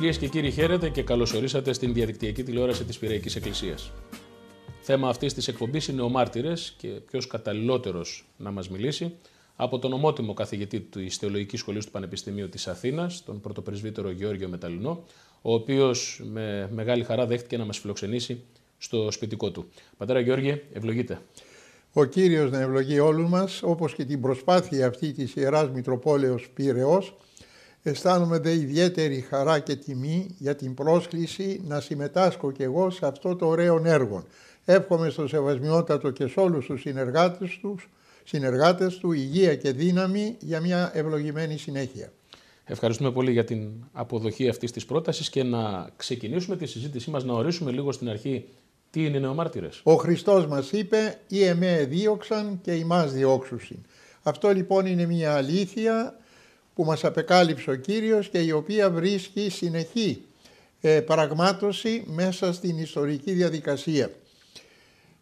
Κυρίες και κύριοι, χαίρετε και ορίσατε στην διαδικτυακή τηλεόραση της Πυριακή Εκκλησίας. Θέμα αυτής της εκπομπής είναι ο μάρτυρες και ποιος καταλληλότερος να μας μιλήσει από τον ομότιμο καθηγητή του Θεολογική Σχολή του Πανεπιστημίου της Αθήνας, τον πρωτοπρεσβύτερο Γεώργιο Μεταλλινό, ο οποίος με μεγάλη χαρά δέχτηκε να μας φιλοξενήσει στο σπιτικό του. Πατέρα Γεώργιο, ευλογείτε. Ο Κύριος να ευλογεί όλους μας, όπως και την προσπάθεια αυτή της Ιεράς Μητροπόλεως Αισθάνομαι δε ιδιαίτερη χαρά και τιμή για την πρόσκληση να συμμετάσχω κι εγώ σε αυτό το ωραίο έργο. Εύχομαι στο Σεβασμιότατο και σε όλους τους συνεργάτες, τους, συνεργάτες του υγεία και δύναμη για μια ευλογημένη συνέχεια. Ευχαριστούμε πολύ για την αποδοχή αυτής της πρότασης και να ξεκινήσουμε τη συζήτησή μας να ορίσουμε λίγο στην αρχή τι είναι οι νεομάρτυρες. Ο Χριστός μας είπε «Οι εμέ δίωξαν και οι μα διώξουσιν». Αυτό λοιπόν είναι μια αλήθεια που μας απεκάλυψε ο Κύριος και η οποία βρίσκει συνεχή ε, πραγμάτωση μέσα στην ιστορική διαδικασία.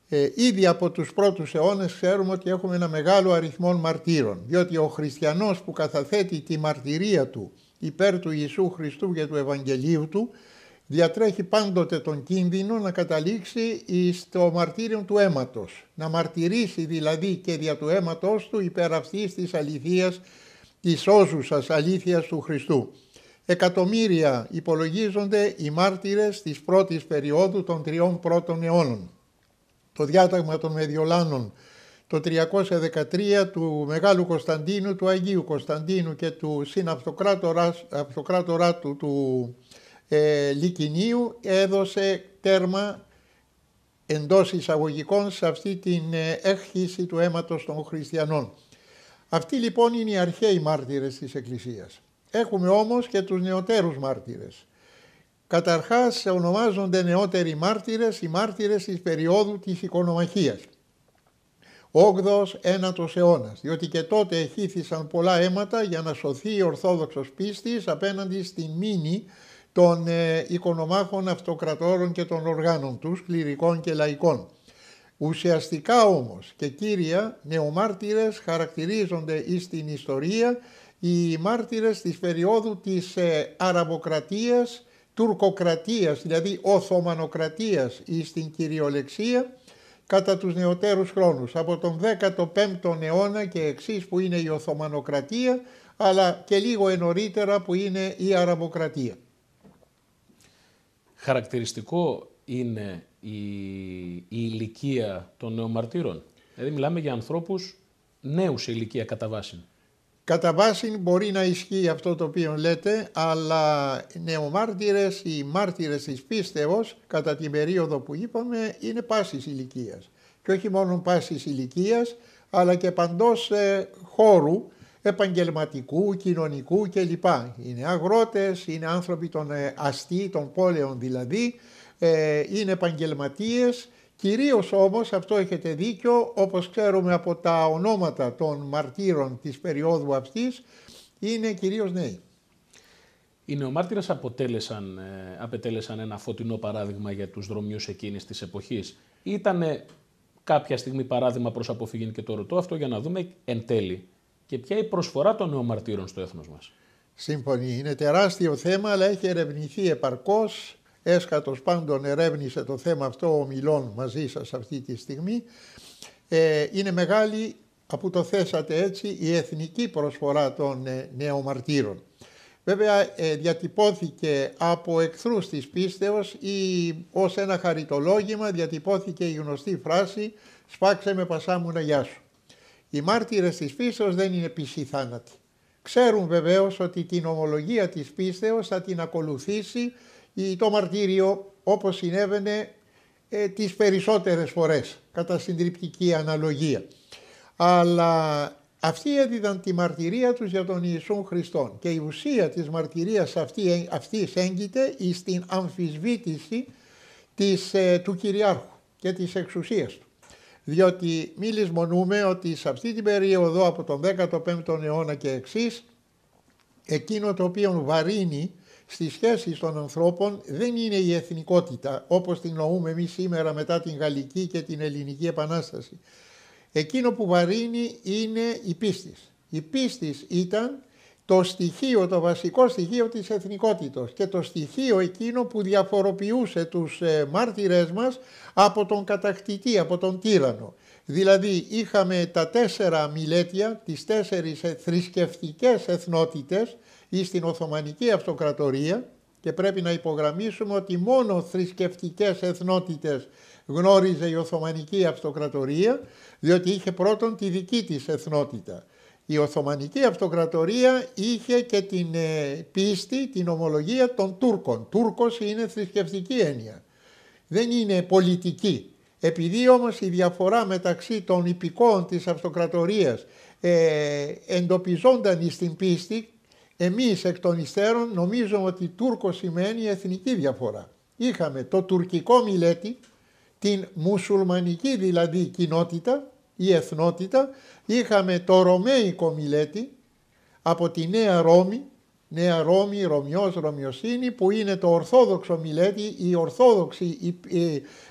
Ε, ήδη από τους πρώτους αιώνες ξέρουμε ότι έχουμε ένα μεγάλο αριθμό μαρτύρων, διότι ο χριστιανός που καταθέτει τη μαρτυρία του υπέρ του Ιησού Χριστού και του Ευαγγελίου του, διατρέχει πάντοτε τον κίνδυνο να καταλήξει στο μαρτύριο του αίματος, να μαρτυρήσει δηλαδή και δια του αίματος του υπέρ αυτής της αληθείας της σώζουσας αλήθειας του Χριστού. Εκατομμύρια υπολογίζονται οι μάρτυρες της πρώτης περίοδου των τριών πρώτων αιώνων. Το διάταγμα των Μεδιολάνων το 313 του Μεγάλου Κωνσταντίνου, του Αγίου Κωνσταντίνου και του συναυτοκράτορα του, του ε, Λικινίου έδωσε τέρμα εντός εισαγωγικών σε αυτή την ε, έχηση του αίματος των χριστιανών. Αυτοί λοιπόν είναι οι αρχαίοι μάρτυρες της Εκκλησίας. Έχουμε όμως και τους νεωτέρους μάρτυρες. Καταρχάς ονομάζονται νεότεροι μάρτυρες οι μάρτυρες της περίοδου της οικονομαχίας. 8ος, 9ος αιώνας, διότι και τότε εχήθησαν πολλά αίματα για να σωθεί η Ορθόδοξος πίστης απέναντι στη μήνη των ε, οικονομάχων αυτοκρατόρων και των οργάνων τους, κληρικών και λαϊκών. Ουσιαστικά όμως και κύρια νεομάρτυρες χαρακτηρίζονται εις την ιστορία οι μάρτυρες της περίοδου της ε, αραβοκρατίας, τουρκοκρατίας, δηλαδή οθωμανοκρατίας εις την κυριολεξία κατά τους νεωτέρους χρόνους, από τον 15ο αιώνα και εξής που είναι η Οθωμανοκρατία, αλλά και λίγο ενωρίτερα που είναι η Αραβοκρατία. Χαρακτηριστικό είναι η, η ηλικία των νεομαρτύρων. Δηλαδή μιλάμε για ανθρώπους νέους σε ηλικία κατά βάση. Κατά βάση μπορεί να ισχύει αυτό το οποίο λέτε, αλλά νεομάρτυρες ή μάρτυρες της πίστεως κατά την περίοδο που είπαμε είναι πάσης ηλικίας. Και όχι μόνο πάσης ηλικίας, αλλά και παντός ε, χώρου επαγγελματικού, κοινωνικού κλπ. Είναι αγρότες, είναι άνθρωποι των ε, αστεί, των πόλεων δηλαδή, ε, είναι επαγγελματίες, κυρίως όμως, αυτό έχετε δίκιο, όπως ξέρουμε από τα ονόματα των μαρτύρων της περίοδου αυτής, είναι κυρίως νέοι. Οι νεομάρτυρες αποτέλεσαν, ε, ένα φωτεινό παράδειγμα για τους δρομιούς εκείνης της εποχής. Ήταν κάποια στιγμή παράδειγμα προς αποφυγή και το ρωτώ αυτό για να δούμε εν τέλει και ποια η προσφορά των νεομαρτύρων στο έθνος μας. Σύμφωνοι. Είναι τεράστιο θέμα αλλά έχει ερευνηθεί επαρκώς Έσχατος πάντων ερεύνησε το θέμα αυτό ομιλών μαζί σας αυτή τη στιγμή. Ε, είναι μεγάλη, αφού το θέσατε έτσι, η εθνική προσφορά των ε, νεομαρτύρων. Βέβαια ε, διατυπώθηκε από εχθρούς της πίστεως ή ως ένα χαριτολόγημα διατυπώθηκε η γνωστή φράση φραση σπαξε με πασά να γεια σου». Οι μάρτυρες της πίστεως δεν είναι πισή θάνατοι. Ξέρουν βεβαίως ότι την ομολογία της πίστεως θα την ακολουθήσει το μαρτύριο όπως συνέβαινε ε, τις περισσότερες φορές κατά συντριπτική αναλογία. Αλλά αυτοί έδιδαν τη μαρτυρία τους για τον Ιησού Χριστόν και η ουσία της μαρτυρίας αυτή, ε, αυτής έγκυται στην αμφισβήτηση της, ε, του Κυριάρχου και της εξουσίας του. Διότι μη λησμονούμε ότι σε αυτή την περίοδο από τον 15ο αιώνα και εξής εκείνο το οποίο βαρύνει στις σχέσεις των ανθρώπων δεν είναι η εθνικότητα όπως την νοούμε εμείς σήμερα μετά την Γαλλική και την Ελληνική Επανάσταση. Εκείνο που βαρύνει είναι η πίστη. Η πίστη ήταν το στοιχείο, το βασικό στοιχείο της εθνικότητος και το στοιχείο εκείνο που διαφοροποιούσε τους ε, μάρτυρες μας από τον κατακτητή, από τον τύρανο. Δηλαδή είχαμε τα τέσσερα μιλέτια, τις τέσσερις θρησκευτικές εθνότητες ή στην Οθωμανική Αυτοκρατορία και πρέπει να υπογραμμίσουμε ότι μόνο θρησκευτικές εθνότητες γνώριζε η Οθωμανική Αυτοκρατορία διότι είχε πρώτον τη δική της εθνότητα. Η Οθωμανική Αυτοκρατορία είχε και την ε, πίστη, την ομολογία των Τούρκων. Τούρκος είναι θρησκευτική έννοια. Δεν είναι πολιτική. Επειδή όμως η διαφορά μεταξύ των υπηκών της αυτοκρατορίας ε, εντοπιζόταν στην πίστη εμείς εκ των υστέρων νομίζουμε ότι Τούρκο σημαίνει εθνική διαφορά. Είχαμε το τουρκικό μιλέτη, την μουσουλμανική δηλαδή κοινότητα ή εθνότητα, είχαμε το ρωμαϊκό μιλέτη από τη Νέα Ρώμη, Νέα Ρώμη, Ρωμιός, Ρωμιοσύνη που είναι το ορθόδοξο μιλέτη, η ορθόδοξη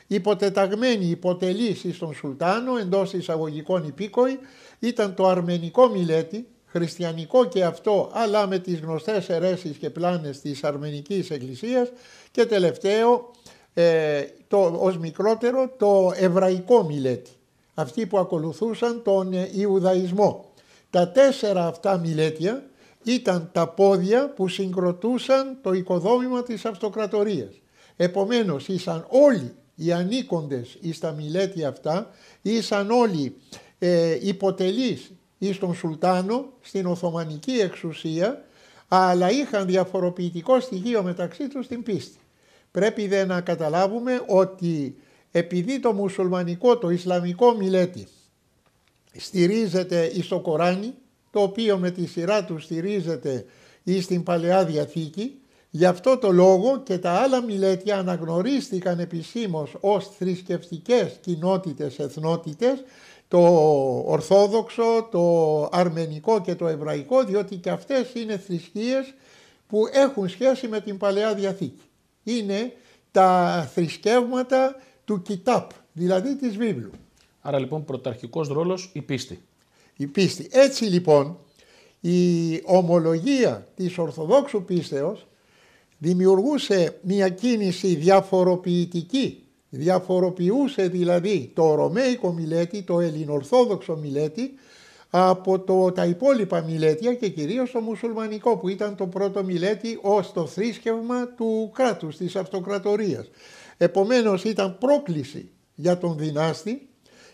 υποτεταγμένη υποτελήση στον Σουλτάνο εντός εισαγωγικών υπήκοη, ήταν το αρμενικό μιλέτη χριστιανικό και αυτό, αλλά με τις γνωστές αιρέσεις και πλάνες της Αρμενικής Εκκλησίας και τελευταίο, ε, το, ως μικρότερο, το εβραϊκό μιλέτη, αυτοί που ακολουθούσαν τον ε, Ιουδαϊσμό. Τα τέσσερα αυτά μιλέτια ήταν τα πόδια που συγκροτούσαν το οικοδόμημα της αυτοκρατορίας. Επομένως, ήσαν όλοι οι ανήκοντες στα μιλέτια αυτά, ήσαν όλοι ε, υποτελείς ή στον Σουλτάνο, στην Οθωμανική εξουσία, αλλά είχαν διαφοροποιητικό στοιχείο μεταξύ τους στην πίστη. Πρέπει δε να καταλάβουμε ότι επειδή το μουσουλμανικό, το Ισλαμικό μιλέτη στηρίζεται στο Κοράνι, το οποίο με τη σειρά του στηρίζεται ή στην Παλαιά Διαθήκη, γι' αυτό το λόγο και τα άλλα μιλέτια αναγνωρίστηκαν επισήμως ως θρησκευτικές κοινότητες, εθνότητες, το Ορθόδοξο, το Αρμενικό και το Εβραϊκό, διότι και αυτές είναι θρησκείες που έχουν σχέση με την Παλαιά Διαθήκη. Είναι τα θρησκεύματα του Κιτάπ, δηλαδή της βίβλου. Άρα λοιπόν πρωταρχικός ρόλος η πίστη. Η πίστη. Έτσι λοιπόν η ομολογία της Ορθοδόξου πίστεως δημιουργούσε μια κίνηση διαφοροποιητική Διαφοροποιούσε δηλαδή το ρωμαϊκό μιλέτη, το ελληνορθόδοξο μιλέτη από το, τα υπόλοιπα μιλέτια και κυρίως το μουσουλμανικό που ήταν το πρώτο μιλέτι ως το θρήσκευμα του κράτους, της αυτοκρατορίας. Επομένως ήταν πρόκληση για τον δυνάστη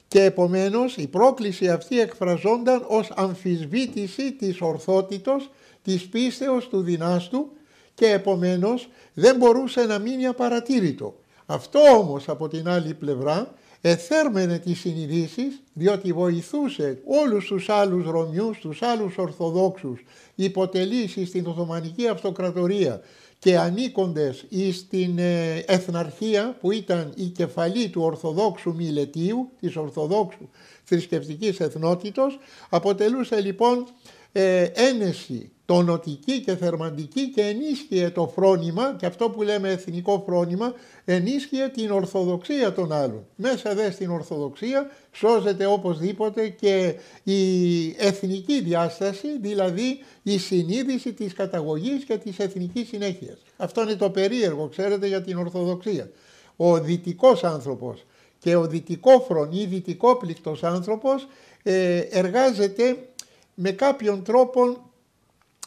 και επομένως η πρόκληση αυτή εκφραζόνταν ως αμφισβήτηση της ορθότητος, της πίστεως του δυνάστου και επομένως δεν μπορούσε να μείνει απαρατήρητο. Αυτό όμως από την άλλη πλευρά εθέρμενε τις συνειδήσεις διότι βοηθούσε όλους τους άλλους Ρωμιούς, τους άλλους Ορθοδόξους υποτελήσεις στην Οθωμανική Αυτοκρατορία και ανήκοντες στην ε, Εθναρχία που ήταν η κεφαλή του Ορθοδόξου Μιλετίου, της Ορθοδόξου θρησκευτικής εθνότητος, αποτελούσε λοιπόν ε, ένεση τονωτική και θερμαντική και ενίσχυε το φρόνημα και αυτό που λέμε εθνικό φρόνημα ενίσχυε την ορθοδοξία των άλλων. Μέσα δε στην ορθοδοξία σώζεται οπωσδήποτε και η εθνική διάσταση, δηλαδή η συνείδηση της καταγωγής και της εθνικής συνέχειας. Αυτό είναι το περίεργο, ξέρετε, για την ορθοδοξία. Ο δυτικός άνθρωπος και ο δυτικόφρον ή δυτικόπληκτος άνθρωπος ε, εργάζεται με κάποιον τρόπο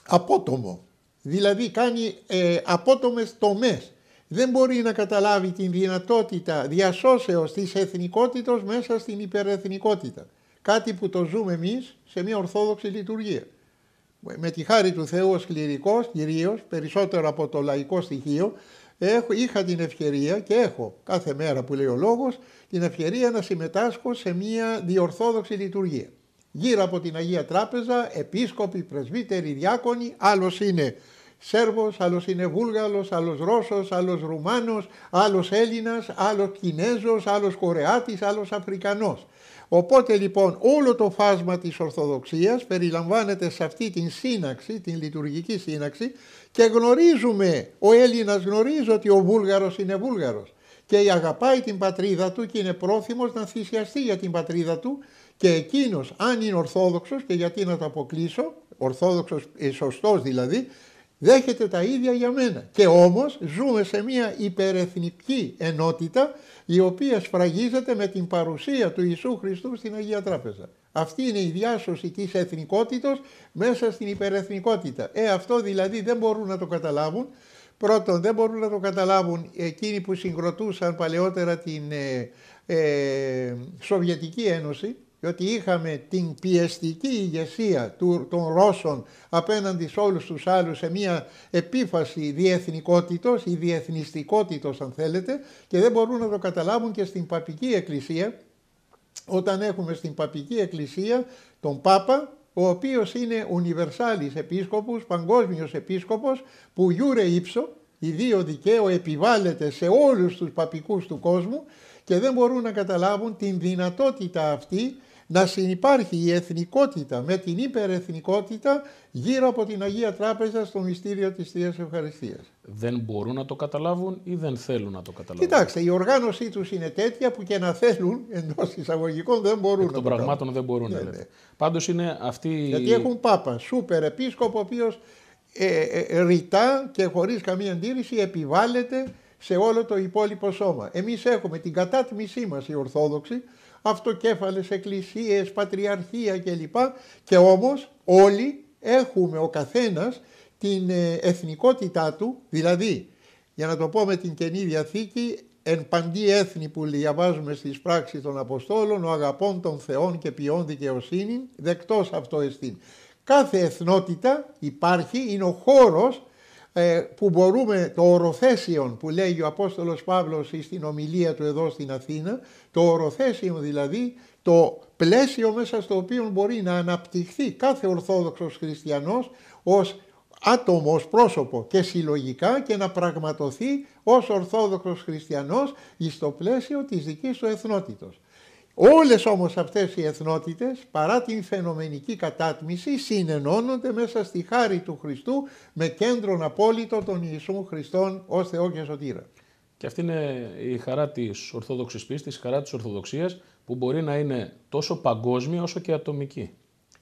απότομο. Δηλαδή κάνει ε, απότομες τομές. Δεν μπορεί να καταλάβει την δυνατότητα διασώσεως της εθνικότητας μέσα στην υπερεθνικότητα. Κάτι που το ζούμε εμείς σε μια ορθόδοξη λειτουργία. Με τη χάρη του Θεού ως κληρικός, κυρίως, περισσότερο από το λαϊκό στοιχείο, έχω, είχα την ευκαιρία και έχω κάθε μέρα που λέει ο λόγος, την ευκαιρία να συμμετάσχω σε μια διορθόδοξη λειτουργία γύρω από την Αγία Τράπεζα, επίσκοποι, πρεσβύτεροι, διάκονοι, άλλος είναι Σέρβος, άλλος είναι Βούλγαρος, άλλος Ρώσος, άλλος Ρουμάνος, άλλος Έλληνας, άλλος Κινέζος, άλλος κορεάτης, άλλος Αφρικανός. Οπότε λοιπόν όλο το φάσμα της Ορθοδοξίας περιλαμβάνεται σε αυτή την σύναξη, την λειτουργική σύναξη και γνωρίζουμε, ο Έλληνας γνωρίζει ότι ο Βούλγαρος είναι Βούλγαρος και αγαπάει την πατρίδα του και είναι πρόθυμος να θυσιαστεί για την πατρίδα του και εκείνος αν είναι ορθόδοξος και γιατί να το αποκλείσω, ορθόδοξος σωστός δηλαδή, δέχεται τα ίδια για μένα. Και όμως ζούμε σε μια υπερεθνική ενότητα η οποία σφραγίζεται με την παρουσία του Ιησού Χριστού στην Αγία Τράπεζα. Αυτή είναι η διάσωση της εθνικότητα μέσα στην υπερεθνικότητα. Ε, αυτό δηλαδή δεν μπορούν να το καταλάβουν. Πρώτον, δεν μπορούν να το καταλάβουν εκείνοι που συγκροτούσαν παλαιότερα την ε, ε Σοβιετική Ένωση, διότι είχαμε την πιεστική ηγεσία των Ρώσων απέναντι σε όλους τους άλλους σε μια επίφαση διεθνικότητος ή διεθνιστικότητος αν θέλετε και δεν μπορούν να το καταλάβουν και στην Παπική Εκκλησία όταν έχουμε στην Παπική Εκκλησία τον Πάπα ο οποίος είναι Ουνιβερσάλης Επίσκοπος, Παγκόσμιος Επίσκοπος που γιούρε ύψο, ιδίω δικαίω επιβάλλεται σε όλους τους παπικούς του κόσμου και δεν μπορούν να καταλάβουν την δυνατότητα αυτή να συνεπάρχει η εθνικότητα με την υπερεθνικότητα γύρω από την Αγία Τράπεζα στο μυστήριο της Θείας Ευχαριστίας. Δεν μπορούν να το καταλάβουν ή δεν θέλουν να το καταλάβουν. Κοιτάξτε, η οργάνωσή τους είναι τέτοια που και να θέλουν εντός εισαγωγικών δεν μπορούν Εκ των να το πραγμάτων δεν μπορούν. Ναι, λέτε. ναι. Πάντως είναι αυτή. Γιατί έχουν πάπα, σούπερ επίσκοπο, ο οποίος ε, ε, ε, ρητά και χωρίς καμία αντίρρηση επιβάλλεται σε όλο το υπόλοιπο σώμα. Εμείς έχουμε την κατάτμησή μας η Ορθόδοξη, αυτοκέφαλες εκκλησίες, πατριαρχία κλπ. Και όμως όλοι έχουμε ο καθένας την ε, εθνικότητά του, δηλαδή για να το πω με την Καινή Διαθήκη, εν παντή έθνη που διαβάζουμε στις πράξεις των Αποστόλων, ο αγαπών των Θεών και ποιών δικαιοσύνη, δεκτός αυτό εστίν. Κάθε εθνότητα υπάρχει, είναι ο χώρος ε, που μπορούμε το οροθέσιον που λέγει ο Απόστολος Παύλος στην ομιλία του εδώ στην Αθήνα, το οροθέσιον δηλαδή το πλαίσιο μέσα στο οποίο μπορεί να αναπτυχθεί κάθε Ορθόδοξος Χριστιανός ως άτομο, ως πρόσωπο και συλλογικά και να πραγματοθεί ως Ορθόδοξος Χριστιανός στο πλαίσιο της δικής του εθνότητος. Όλες όμως αυτές οι εθνότητες, παρά την φαινομενική κατάτμιση, συνενώνονται μέσα στη χάρη του Χριστού με κέντρον απόλυτο των Ιησού Χριστών ως Θεό και Σωτήρα. Και αυτή είναι η χαρά της Ορθόδοξης πίστης, η χαρά της Ορθοδοξίας που μπορεί να είναι τόσο παγκόσμια όσο και ατομική.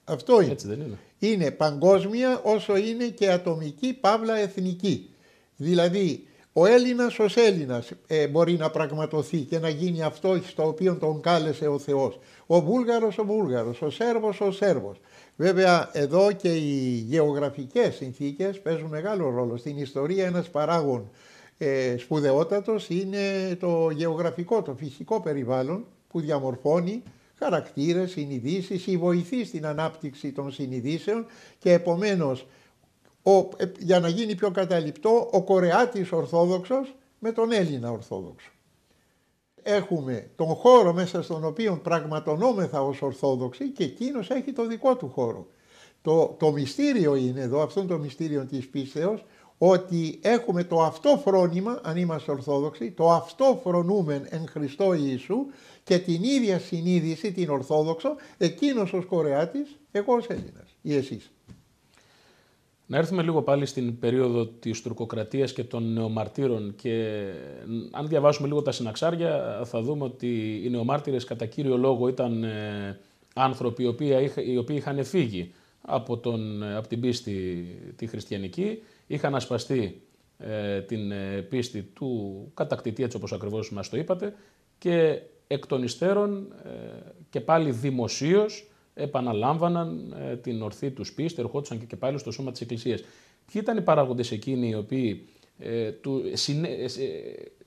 Αυτό είναι. Έτσι δεν είναι. Είναι παγκόσμια όσο είναι και ατομική παύλα εθνική. Δηλαδή ο Έλληνας ως Έλληνας ε, μπορεί να πραγματοθεί και να γίνει αυτό στο οποίο τον κάλεσε ο Θεός. Ο Βούλγαρος ο Βούλγαρος, ο Σέρβος ο Σέρβος. Βέβαια εδώ και οι γεωγραφικές συνθήκες παίζουν μεγάλο ρόλο. Στην ιστορία ένας παράγων ε, σπουδαιότατος είναι το γεωγραφικό, το φυσικό περιβάλλον που διαμορφώνει χαρακτήρες, συνειδήσεις ή βοηθεί στην ανάπτυξη των συνειδήσεων και επομένως ο, ε, για να γίνει πιο καταληπτό, ο Κορεάτης Ορθόδοξος με τον Έλληνα Ορθόδοξο. Έχουμε τον χώρο μέσα στον οποίο πραγματονόμεθα ως Ορθόδοξοι και εκείνος έχει το δικό του χώρο. Το, το μυστήριο είναι εδώ, αυτό είναι το μυστήριο της πίστεως, ότι έχουμε το αυτό φρόνημα, αν είμαστε Ορθόδοξοι, το αυτό φρονούμεν εν Χριστώ Ιησού και την ίδια συνείδηση, την Ορθόδοξο, εκείνος ως Κορεάτης, εγώ ως Έλληνας ή εσείς. Να έρθουμε λίγο πάλι στην περίοδο της τουρκοκρατίας και των νεομαρτύρων και αν διαβάσουμε λίγο τα συναξάρια θα δούμε ότι οι νεομάρτυρες κατά κύριο λόγο ήταν ε, άνθρωποι οι οποίοι, είχαν φύγει από, τον, ε, από την πίστη τη χριστιανική, είχαν ασπαστεί ε, την πίστη του κατακτητή έτσι όπως ακριβώς μας το είπατε και εκ των υστέρων και πάλι δημοσίως επαναλάμβαναν ε, την ορθή τους πίστη, ερχόντουσαν και, και πάλι στο σώμα της Εκκλησίας. Ποιοι ήταν οι παράγοντες εκείνοι οι οποίοι ε, ε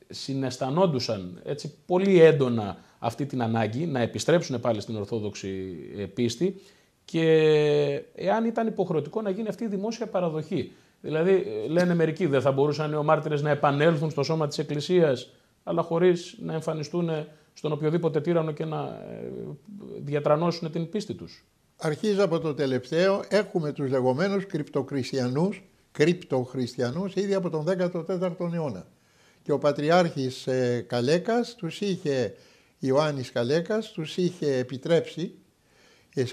συναισθανόντουσαν έτσι, πολύ έντονα αυτή την ανάγκη να επιστρέψουν πάλι στην Ορθόδοξη ε, πίστη και εάν ήταν υποχρεωτικό να γίνει αυτή η δημόσια παραδοχή. Δηλαδή, λένε μερικοί, δεν θα μπορούσαν οι μάρτυρες να επανέλθουν στο σώμα της Εκκλησίας, αλλά χωρίς να εμφανιστούν στον οποιοδήποτε τύρανο και να ε, διατρανώσουν την πίστη τους. Αρχίζω από το τελευταίο. Έχουμε τους λεγόμενους κρυπτοχριστιανούς, κρυπτοχριστιανούς ήδη από τον 14ο αιώνα. Και ο Πατριάρχης ε, Καλέκας τους είχε, Ιωάννης Καλέκας, τους είχε επιτρέψει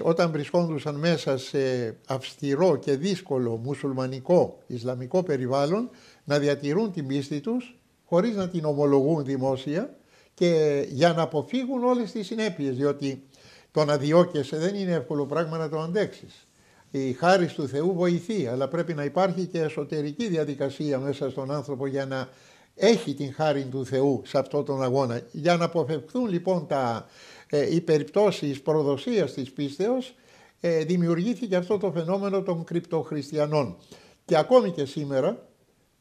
όταν βρισκόντουσαν μέσα σε αυστηρό και δύσκολο μουσουλμανικό Ισλαμικό περιβάλλον να διατηρούν την πίστη τους χωρίς να την ομολογούν δημόσια και για να αποφύγουν όλες τις συνέπειες, διότι το να διώκεσαι δεν είναι εύκολο πράγμα να το αντέξεις. Η χάρη του Θεού βοηθεί, αλλά πρέπει να υπάρχει και εσωτερική διαδικασία μέσα στον άνθρωπο για να έχει την χάρη του Θεού σε αυτόν τον αγώνα. Για να αποφευκθούν λοιπόν τα, ε, οι περιπτώσεις προδοσίας της πίστεως, ε, δημιουργήθηκε αυτό το φαινόμενο των κρυπτοχριστιανών. Και ακόμη και σήμερα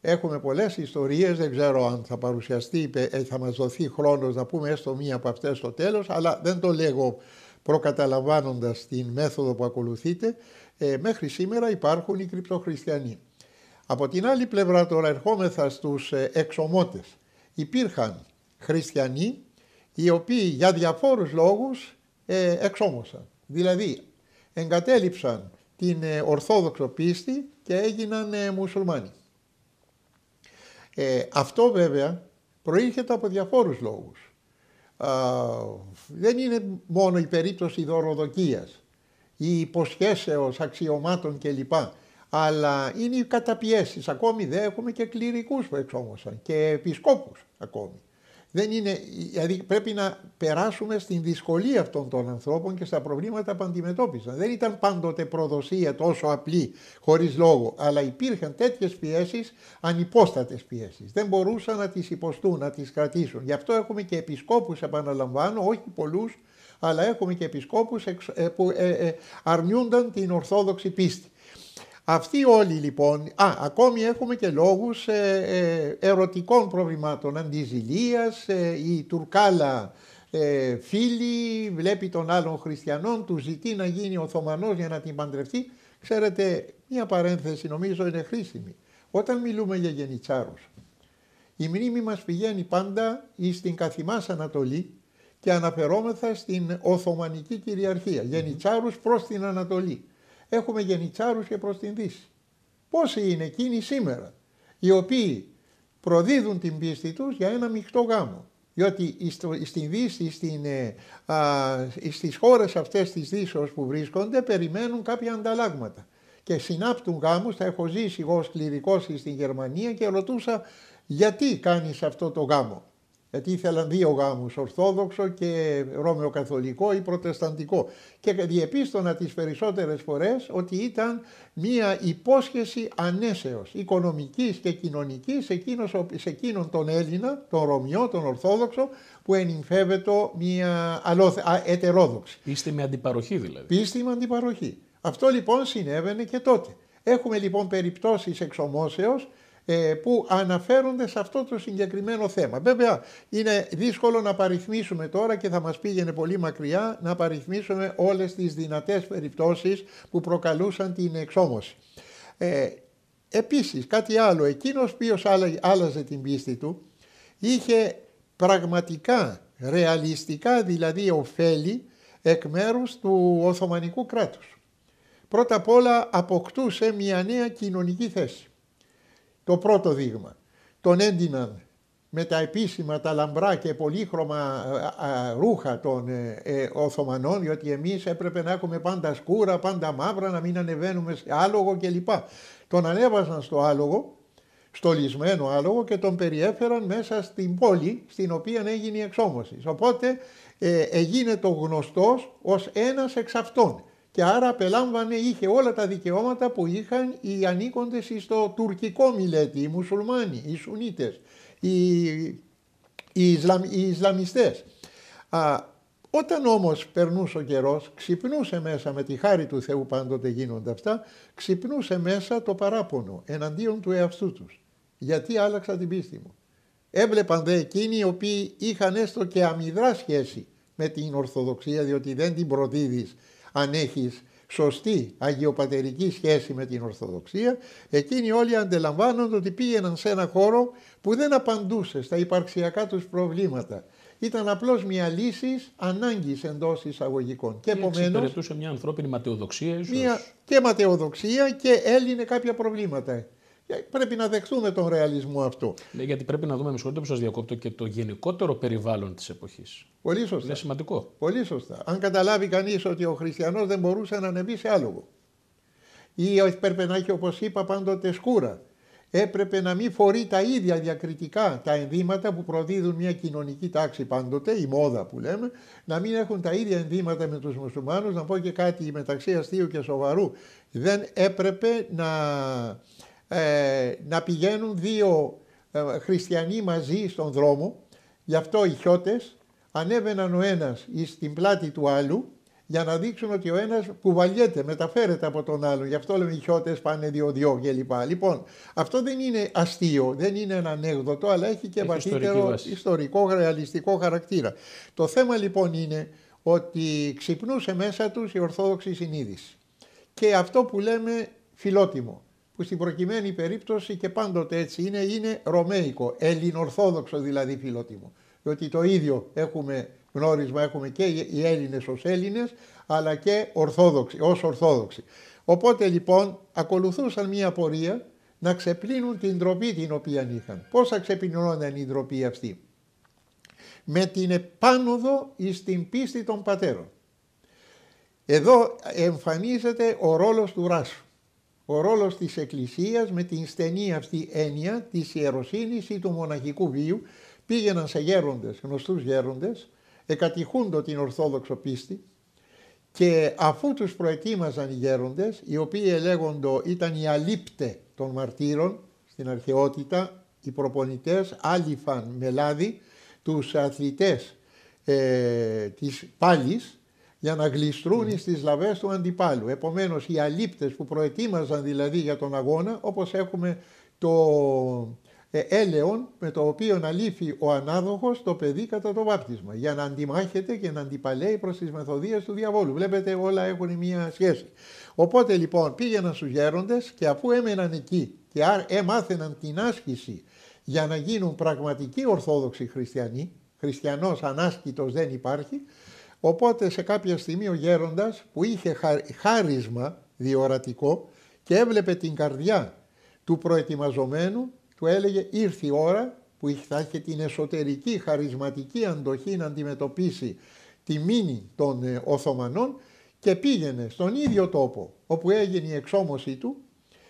Έχουμε πολλές ιστορίες, δεν ξέρω αν θα παρουσιαστεί, ε, θα μας δοθεί χρόνος να πούμε έστω μία από αυτές στο τέλος, αλλά δεν το λέγω προκαταλαμβάνοντας την μέθοδο που ακολουθείτε. Ε, μέχρι σήμερα υπάρχουν οι κρυπτοχριστιανοί. Από την άλλη πλευρά τώρα ερχόμεθα στους ε, εξωμότες. Υπήρχαν χριστιανοί οι οποίοι για διάφορου λόγους ε, εξώμωσαν. Δηλαδή εγκατέλειψαν την ε, ορθόδοξο πίστη και έγιναν μουσουλμάνοι. Ε, αυτό βέβαια προήρχεται από διαφόρους λόγους. δεν είναι μόνο η περίπτωση δωροδοκίας ή υποσχέσεως αξιωμάτων κλπ. Αλλά είναι οι καταπιέσεις. Ακόμη δεν έχουμε και κληρικούς που εξόμωσαν και επισκόπους ακόμη. Δεν είναι, δηλαδή πρέπει να περάσουμε στην δυσκολία αυτών των ανθρώπων και στα προβλήματα που αντιμετώπισαν. Δεν ήταν πάντοτε προδοσία τόσο απλή, χωρίς λόγο, αλλά υπήρχαν τέτοιες πιέσεις, ανυπόστατες πιέσεις. Δεν μπορούσαν να τις υποστούν, να τις κρατήσουν. Γι' αυτό έχουμε και επισκόπους, επαναλαμβάνω, όχι πολλούς, αλλά έχουμε και επισκόπους ε, που ε, ε, αρνιούνταν την Ορθόδοξη πίστη. Αυτοί όλοι λοιπόν, ακόμη έχουμε και λόγους ε, ε, ερωτικών προβλημάτων, αντιζηλίας, ε, η Τουρκάλα ε, φίλη βλέπει τον άλλον χριστιανόν του ζητεί να γίνει Οθωμανός για να την παντρευτεί. Ξέρετε, μία παρένθεση νομίζω είναι χρήσιμη. Όταν μιλούμε για γενιτσάρους, η μνήμη μας πηγαίνει πάντα στην καθημάς Ανατολή και αναφερόμεθα στην Οθωμανική κυριαρχία, γενιτσάρους προς την Ανατολή έχουμε γενιτσάρους και προς την Δύση. Πόσοι είναι εκείνοι σήμερα, οι οποίοι προδίδουν την πίστη τους για ένα μεικτό γάμο. Διότι στην Δύση, στην, ε, α, στις χώρες αυτές της Δύσεως που βρίσκονται, περιμένουν κάποια ανταλλάγματα. Και συνάπτουν γάμους, τα έχω ζήσει εγώ ως κληρικός στην Γερμανία και ρωτούσα γιατί κάνεις αυτό το γάμο. Γιατί ήθελαν δύο γάμους, Ορθόδοξο και ρωμαιοκαθολικό ή Προτεσταντικό. Και διεπίστωνα τις περισσότερες φορές ότι ήταν μία υπόσχεση ανέσεως, οικονομικής και κοινωνικής σε εκείνον τον Έλληνα, τον Ρωμιό, τον Ορθόδοξο, που ενυμφεύεται μία ετερόδοξη. Πίστη με αντιπαροχή δηλαδή. Πίστη με αντιπαροχή. Αυτό λοιπόν συνέβαινε και τότε. Έχουμε λοιπόν περιπτώσεις εξωμόσεω. Ε, που αναφέρονται σε αυτό το συγκεκριμένο θέμα. Βέβαια, είναι δύσκολο να παριθμίσουμε τώρα και θα μας πήγαινε πολύ μακριά να παριθμίσουμε όλες τις δυνατές περιπτώσεις που προκαλούσαν την εξόμωση. Ε, επίσης, κάτι άλλο, εκείνος ποιος άλλαζε την πίστη του, είχε πραγματικά, ρεαλιστικά δηλαδή ωφέλη εκ μέρους του Οθωμανικού κράτους. Πρώτα απ' όλα αποκτούσε μια νέα κοινωνική θέση το πρώτο δείγμα. Τον έντυναν με τα επίσημα, τα λαμπρά και πολύχρωμα ε, ε, ρούχα των ε, Οθωμανών, διότι εμείς έπρεπε να έχουμε πάντα σκούρα, πάντα μαύρα, να μην ανεβαίνουμε σε άλογο κλπ. Τον ανέβασαν στο άλογο, στολισμένο άλογο και τον περιέφεραν μέσα στην πόλη στην οποία έγινε η εξόμωσης. Οπότε έγινε το γνωστός ως ένας εξ αυτών και άρα απελάμβανε, είχε όλα τα δικαιώματα που είχαν οι ανήκοντες στο τουρκικό μιλέτη, οι μουσουλμάνοι, οι Σουνίτες, οι, οι, Ισλαμιστές. όταν όμως περνούσε ο καιρός, ξυπνούσε μέσα, με τη χάρη του Θεού πάντοτε γίνονται αυτά, ξυπνούσε μέσα το παράπονο εναντίον του εαυτού τους. Γιατί άλλαξα την πίστη μου. Έβλεπαν δε εκείνοι οι οποίοι είχαν έστω και αμυδρά σχέση με την Ορθοδοξία, διότι δεν την προδίδεις αν έχεις σωστή αγιοπατερική σχέση με την Ορθοδοξία, εκείνοι όλοι αντιλαμβάνονται ότι πήγαιναν σε ένα χώρο που δεν απαντούσε στα υπαρξιακά τους προβλήματα. Ήταν απλώς μια λύση ανάγκης εντός εισαγωγικών. Και επομένως. Εξυπηρετούσε μια ανθρώπινη ματαιοδοξία, ίσως. και ματαιοδοξία και έλυνε κάποια προβλήματα. Ε, πρέπει να δεχτούμε τον ρεαλισμό αυτό. Ναι, γιατί πρέπει να δούμε, με συγχωρείτε που σας διακόπτω, και το γενικότερο περιβάλλον της εποχής. Πολύ σωστά. Είναι σημαντικό. Πολύ σωστά. Αν καταλάβει κανείς ότι ο χριστιανός δεν μπορούσε να ανεβεί σε άλογο. Ή πρέπει να έχει, όπως είπα, πάντοτε σκούρα. Έπρεπε να μην φορεί τα ίδια διακριτικά τα ενδύματα που προδίδουν μια κοινωνική τάξη πάντοτε, η μόδα που λέμε, να μην έχουν τα ίδια ενδύματα με τους μουσουλμάνους, να πω και κάτι μεταξύ αστείου και σοβαρού. Δεν έπρεπε να ε, να πηγαίνουν δύο ε, χριστιανοί μαζί στον δρόμο. Γι' αυτό οι χιώτες ανέβαιναν ο ένας την πλάτη του άλλου για να δείξουν ότι ο ένας κουβαλιέται, μεταφέρεται από τον άλλο, Γι' αυτό λέμε οι χιώτες πάνε δύο-δύο κλπ. Λοιπόν, αυτό δεν είναι αστείο, δεν είναι ένα ανέκδοτο, αλλά έχει και έχει βαθύτερο ιστορικό, ρεαλιστικό χαρακτήρα. Το θέμα λοιπόν είναι ότι ξυπνούσε μέσα τους η Ορθόδοξη Συνείδηση. Και αυτό που λέμε φιλότιμο που στην προκειμένη περίπτωση και πάντοτε έτσι είναι, είναι ρωμαϊκό, ελληνορθόδοξο δηλαδή φιλότιμο. Διότι το ίδιο έχουμε γνώρισμα, έχουμε και οι Έλληνες ως Έλληνες, αλλά και ορθόδοξοι, ως ορθόδοξοι. Οπότε λοιπόν ακολουθούσαν μια πορεία να ξεπλύνουν την ντροπή την οποία είχαν. Πώς θα ξεπλυνόταν η ντροπή αυτή. Με την επάνωδο εις την πίστη των πατέρων. Εδώ εμφανίζεται ο ρόλος του Ράσου ο ρόλος της Εκκλησίας με την στενή αυτή έννοια της ιεροσύνης ή του μοναχικού βίου πήγαιναν σε γέροντες, γνωστούς γέροντες, εκατηχούντο την Ορθόδοξο πίστη και αφού τους προετοίμαζαν οι γέροντες, οι οποίοι ελέγοντο ήταν οι αλήπτες των μαρτύρων στην αρχαιότητα, οι προπονητές άλυφαν με λάδι τους αθλητές ε, της πάλης για να γλιστρούν mm. στις λαβές του αντιπάλου. Επομένως, οι αλήπτες που προετοίμαζαν δηλαδή για τον αγώνα, όπως έχουμε το ε, έλεον με το οποίο να λήφει ο ανάδοχος το παιδί κατά το βάπτισμα, για να αντιμάχεται και να αντιπαλέει προς τις μεθοδίες του διαβόλου. Βλέπετε όλα έχουν μία σχέση. Οπότε λοιπόν πήγαιναν στους γέροντες και αφού έμεναν εκεί και έμαθαιναν την άσκηση για να γίνουν πραγματικοί ορθόδοξοι χριστιανοί, χριστιανός ανάσκητος δεν υπάρχει, Οπότε σε κάποια στιγμή ο γέροντας που είχε χάρισμα διορατικό και έβλεπε την καρδιά του προετοιμαζομένου, του έλεγε ήρθε η ώρα που θα είχε την εσωτερική χαρισματική αντοχή να αντιμετωπίσει τη μήνη των ε, Οθωμανών και πήγαινε στον ίδιο τόπο όπου έγινε η εξόμωσή του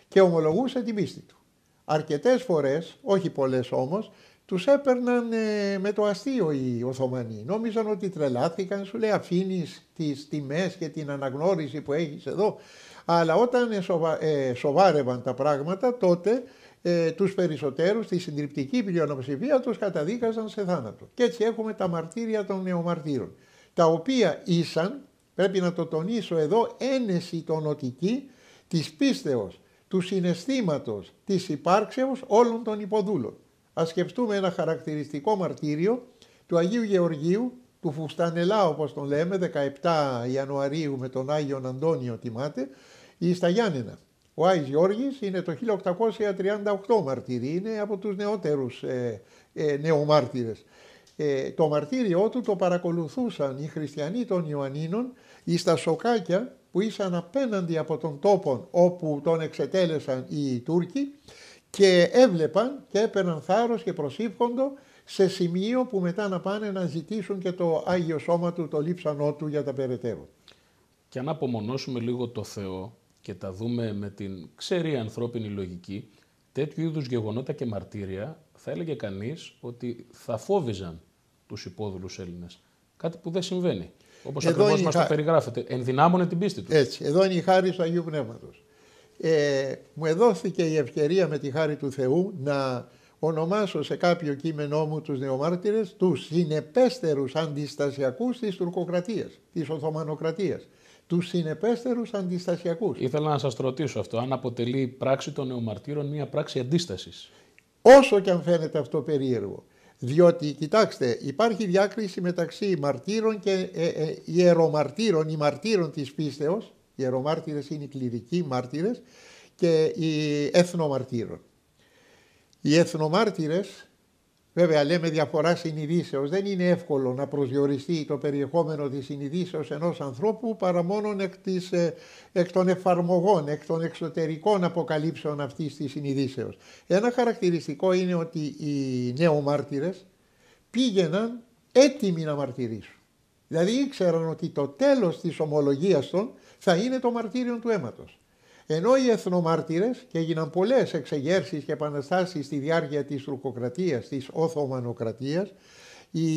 και ομολογούσε την πίστη του. Αρκετές φορές, όχι πολλές όμως, τους έπαιρναν ε, με το αστείο οι Οθωμανοί. Νόμιζαν ότι τρελάθηκαν, σου λέει αφήνεις τις τιμές και την αναγνώριση που έχεις εδώ. Αλλά όταν ε, σοβα... ε, σοβάρευαν τα πράγματα τότε ε, τους περισσότερους, τη συντριπτική πλειονοψηφία τους καταδίκαζαν σε θάνατο. Και έτσι έχουμε τα μαρτύρια των νεομαρτύρων, τα οποία ήσαν, πρέπει να το τονίσω εδώ, ένεση τονοτική της πίστεως, του συναισθήματος, της υπάρξεως όλων των υποδούλων. Ας σκεφτούμε ένα χαρακτηριστικό μαρτύριο του Αγίου Γεωργίου, του Φουστανελά όπως τον λέμε, 17 Ιανουαρίου με τον Άγιο Αντώνιο τιμάται, ή στα Γιάννενα. Ο Άης Γιώργης είναι το 1838 μαρτύρι, είναι από τους νεότερους ε, ε, νεομάρτυρες. Ε, το μαρτύριό του το παρακολουθούσαν οι χριστιανοί των Ιωαννίνων ή στα σοκάκια που ήσαν απέναντι από τον τόπο όπου τον εξετέλεσαν οι Τούρκοι και έβλεπαν και έπαιρναν θάρρος και προσήφχοντο σε σημείο που μετά να πάνε να ζητήσουν και το Άγιο Σώμα του, το λείψανό του για τα περαιτέρω. Και αν απομονώσουμε λίγο το Θεό και τα δούμε με την ξερή ανθρώπινη λογική, τέτοιου είδους γεγονότα και μαρτύρια θα έλεγε κανείς ότι θα φόβιζαν τους υπόδουλους Έλληνες. Κάτι που δεν συμβαίνει. Όπως εδώ ακριβώς μας χα... το περιγράφεται. Ενδυνάμωνε την πίστη τους. Έτσι. Εδώ είναι η χάρη του Αγίου Πνεύματος ε, μου εδόθηκε η ευκαιρία με τη χάρη του Θεού να ονομάσω σε κάποιο κείμενό μου τους νεομάρτυρες τους συνεπέστερους αντιστασιακούς της τουρκοκρατίας, της Οθωμανοκρατίας. Τους συνεπέστερους αντιστασιακούς. Ήθελα να σας ρωτήσω αυτό, αν αποτελεί πράξη των νεομαρτύρων μια πράξη αντίστασης. Όσο και αν φαίνεται αυτό περίεργο. Διότι, κοιτάξτε, υπάρχει διάκριση μεταξύ μαρτύρων και ε, ε ιερομαρτύρων ή μαρτύρων της πίστεως ιερομάρτυρες είναι οι κληρικοί μάρτυρες και οι εθνομαρτύρων. Οι εθνομάρτυρες, βέβαια λέμε διαφορά συνειδήσεως, δεν είναι εύκολο να προσδιοριστεί το περιεχόμενο της συνειδήσεως ενός ανθρώπου παρά μόνο εκ, ε, εκ των εφαρμογών, εκ των εξωτερικών αποκαλύψεων αυτής της συνειδήσεως. Ένα χαρακτηριστικό είναι ότι οι νεομάρτυρες πήγαιναν έτοιμοι να μαρτυρήσουν. Δηλαδή ήξεραν ότι το τέλος της ομολογίας των θα είναι το μαρτύριο του αίματος. Ενώ οι εθνομάρτυρες και έγιναν πολλές εξεγέρσεις και επαναστάσεις στη διάρκεια της Τουρκοκρατίας, της Οθωμανοκρατίας, οι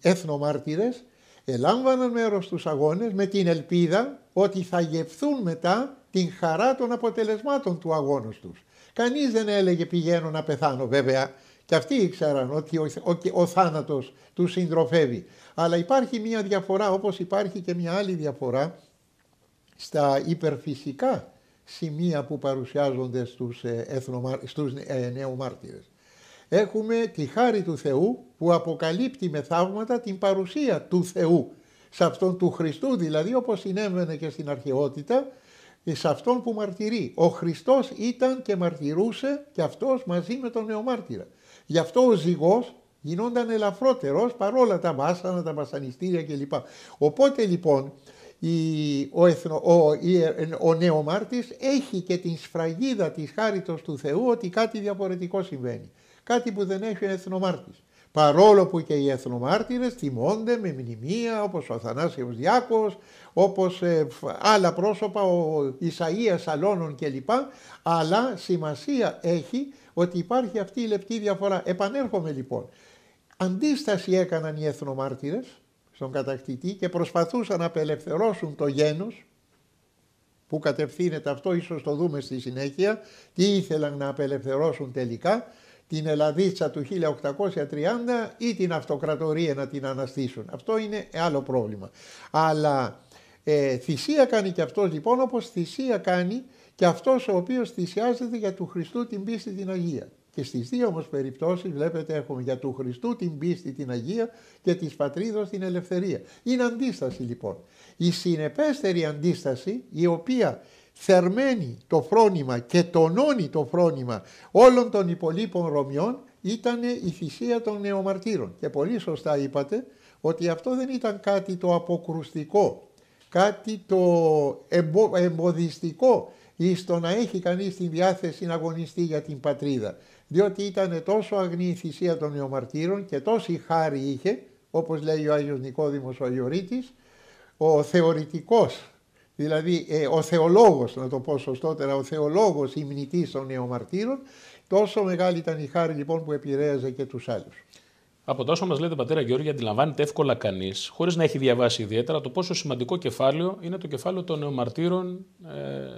εθνομάρτυρε ελάμβαναν μέρος στους αγώνες με την ελπίδα ότι θα γευθούν μετά την χαρά των αποτελεσμάτων του αγώνου τους. Κανείς δεν έλεγε πηγαίνω να πεθάνω βέβαια και αυτοί ήξεραν ότι ο, ο, ο θάνατος τους συντροφεύει. Αλλά υπάρχει μια διαφορά όπως υπάρχει και μια άλλη διαφορά στα υπερφυσικά σημεία που παρουσιάζονται στους, εθνομάρ, στους ε, νεομάρτυρες. Έχουμε τη χάρη του Θεού που αποκαλύπτει με θαύματα την παρουσία του Θεού σε αυτόν του Χριστού, δηλαδή όπως συνέβαινε και στην αρχαιότητα, ε, σε αυτόν που μαρτυρεί. Ο Χριστός ήταν και μαρτυρούσε και αυτός μαζί με τον νεομάρτυρα. Γι' αυτό ο ζυγός γινόταν ελαφρότερος παρόλα τα βάσανα, τα βασανιστήρια κλπ. Οπότε λοιπόν η, ο, εθνο, ο, η, έχει και την σφραγίδα της χάριτος του Θεού ότι κάτι διαφορετικό συμβαίνει. Κάτι που δεν έχει ο εθνομάρτης. Παρόλο που και οι εθνομάρτυρες τιμώνται με μνημεία όπως ο Αθανάσιος Διάκος, όπως ε, άλλα πρόσωπα, ο Ισαΐας Σαλόνων κλπ. Αλλά σημασία έχει ότι υπάρχει αυτή η λεπτή διαφορά. Επανέρχομαι λοιπόν. Αντίσταση έκαναν οι εθνομάρτυρες στον κατακτητή και προσπαθούσαν να απελευθερώσουν το γένος που κατευθύνεται αυτό, ίσως το δούμε στη συνέχεια, τι ήθελαν να απελευθερώσουν τελικά, την Ελλαδίτσα του 1830 ή την αυτοκρατορία να την αναστήσουν. Αυτό είναι άλλο πρόβλημα. Αλλά ε, θυσία κάνει και αυτός λοιπόν όπως θυσία κάνει και αυτός ο οποίος θυσιάζεται για του Χριστού την πίστη την Αγία. Και στις δύο όμως περιπτώσεις βλέπετε έχουμε για του Χριστού την πίστη την Αγία και της πατρίδος την ελευθερία. Είναι αντίσταση λοιπόν. Η συνεπέστερη αντίσταση η οποία θερμαίνει το φρόνημα και τονώνει το φρόνημα όλων των υπολείπων Ρωμιών ήταν η θυσία των νεομαρτύρων. Και πολύ σωστά είπατε ότι αυτό δεν ήταν κάτι το αποκρουστικό, κάτι το εμποδιστικό εις να έχει κανείς την διάθεση να αγωνιστεί για την πατρίδα διότι ήταν τόσο αγνή η θυσία των νεομαρτύρων και τόση χάρη είχε, όπως λέει ο Άγιος Νικόδημος ο Αγιορείτης, ο θεωρητικός, δηλαδή ε, ο θεολόγος, να το πω σωστότερα, ο θεολόγος ημνητής των νεομαρτύρων, τόσο μεγάλη ήταν η χάρη λοιπόν που επηρέαζε και τους άλλους. Από τα όσα μας λέτε, πατέρα Γεώργια, αντιλαμβάνεται εύκολα κανείς, χωρίς να έχει διαβάσει ιδιαίτερα, το πόσο σημαντικό κεφάλαιο είναι το κεφάλαιο των νεομαρτύρων ε,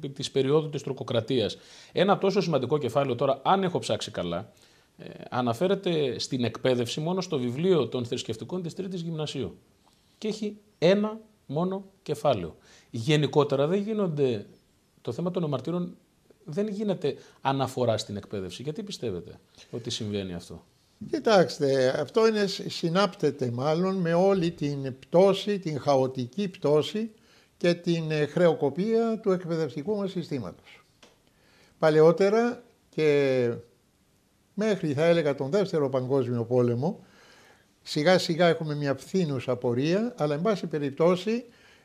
της περίοδου της τροκοκρατίας. Ένα τόσο σημαντικό κεφάλαιο τώρα, αν έχω ψάξει καλά, ε, αναφέρεται στην εκπαίδευση μόνο στο βιβλίο των θρησκευτικών της Τρίτης Γυμνασίου. Και έχει ένα μόνο κεφάλαιο. Γενικότερα δεν γίνονται. Το θέμα των ομαρτύρων δεν γίνεται αναφορά στην εκπαίδευση. Γιατί πιστεύετε ότι συμβαίνει αυτό. Κοιτάξτε, αυτό είναι, συνάπτεται μάλλον με όλη την πτώση, την χαοτική πτώση και την ε, χρεοκοπία του εκπαιδευτικού μας συστήματος. Παλαιότερα και μέχρι θα έλεγα τον Δεύτερο Παγκόσμιο Πόλεμο, σιγά σιγά έχουμε μια φθήνουσα πορεία, αλλά εν πάση περιπτώσει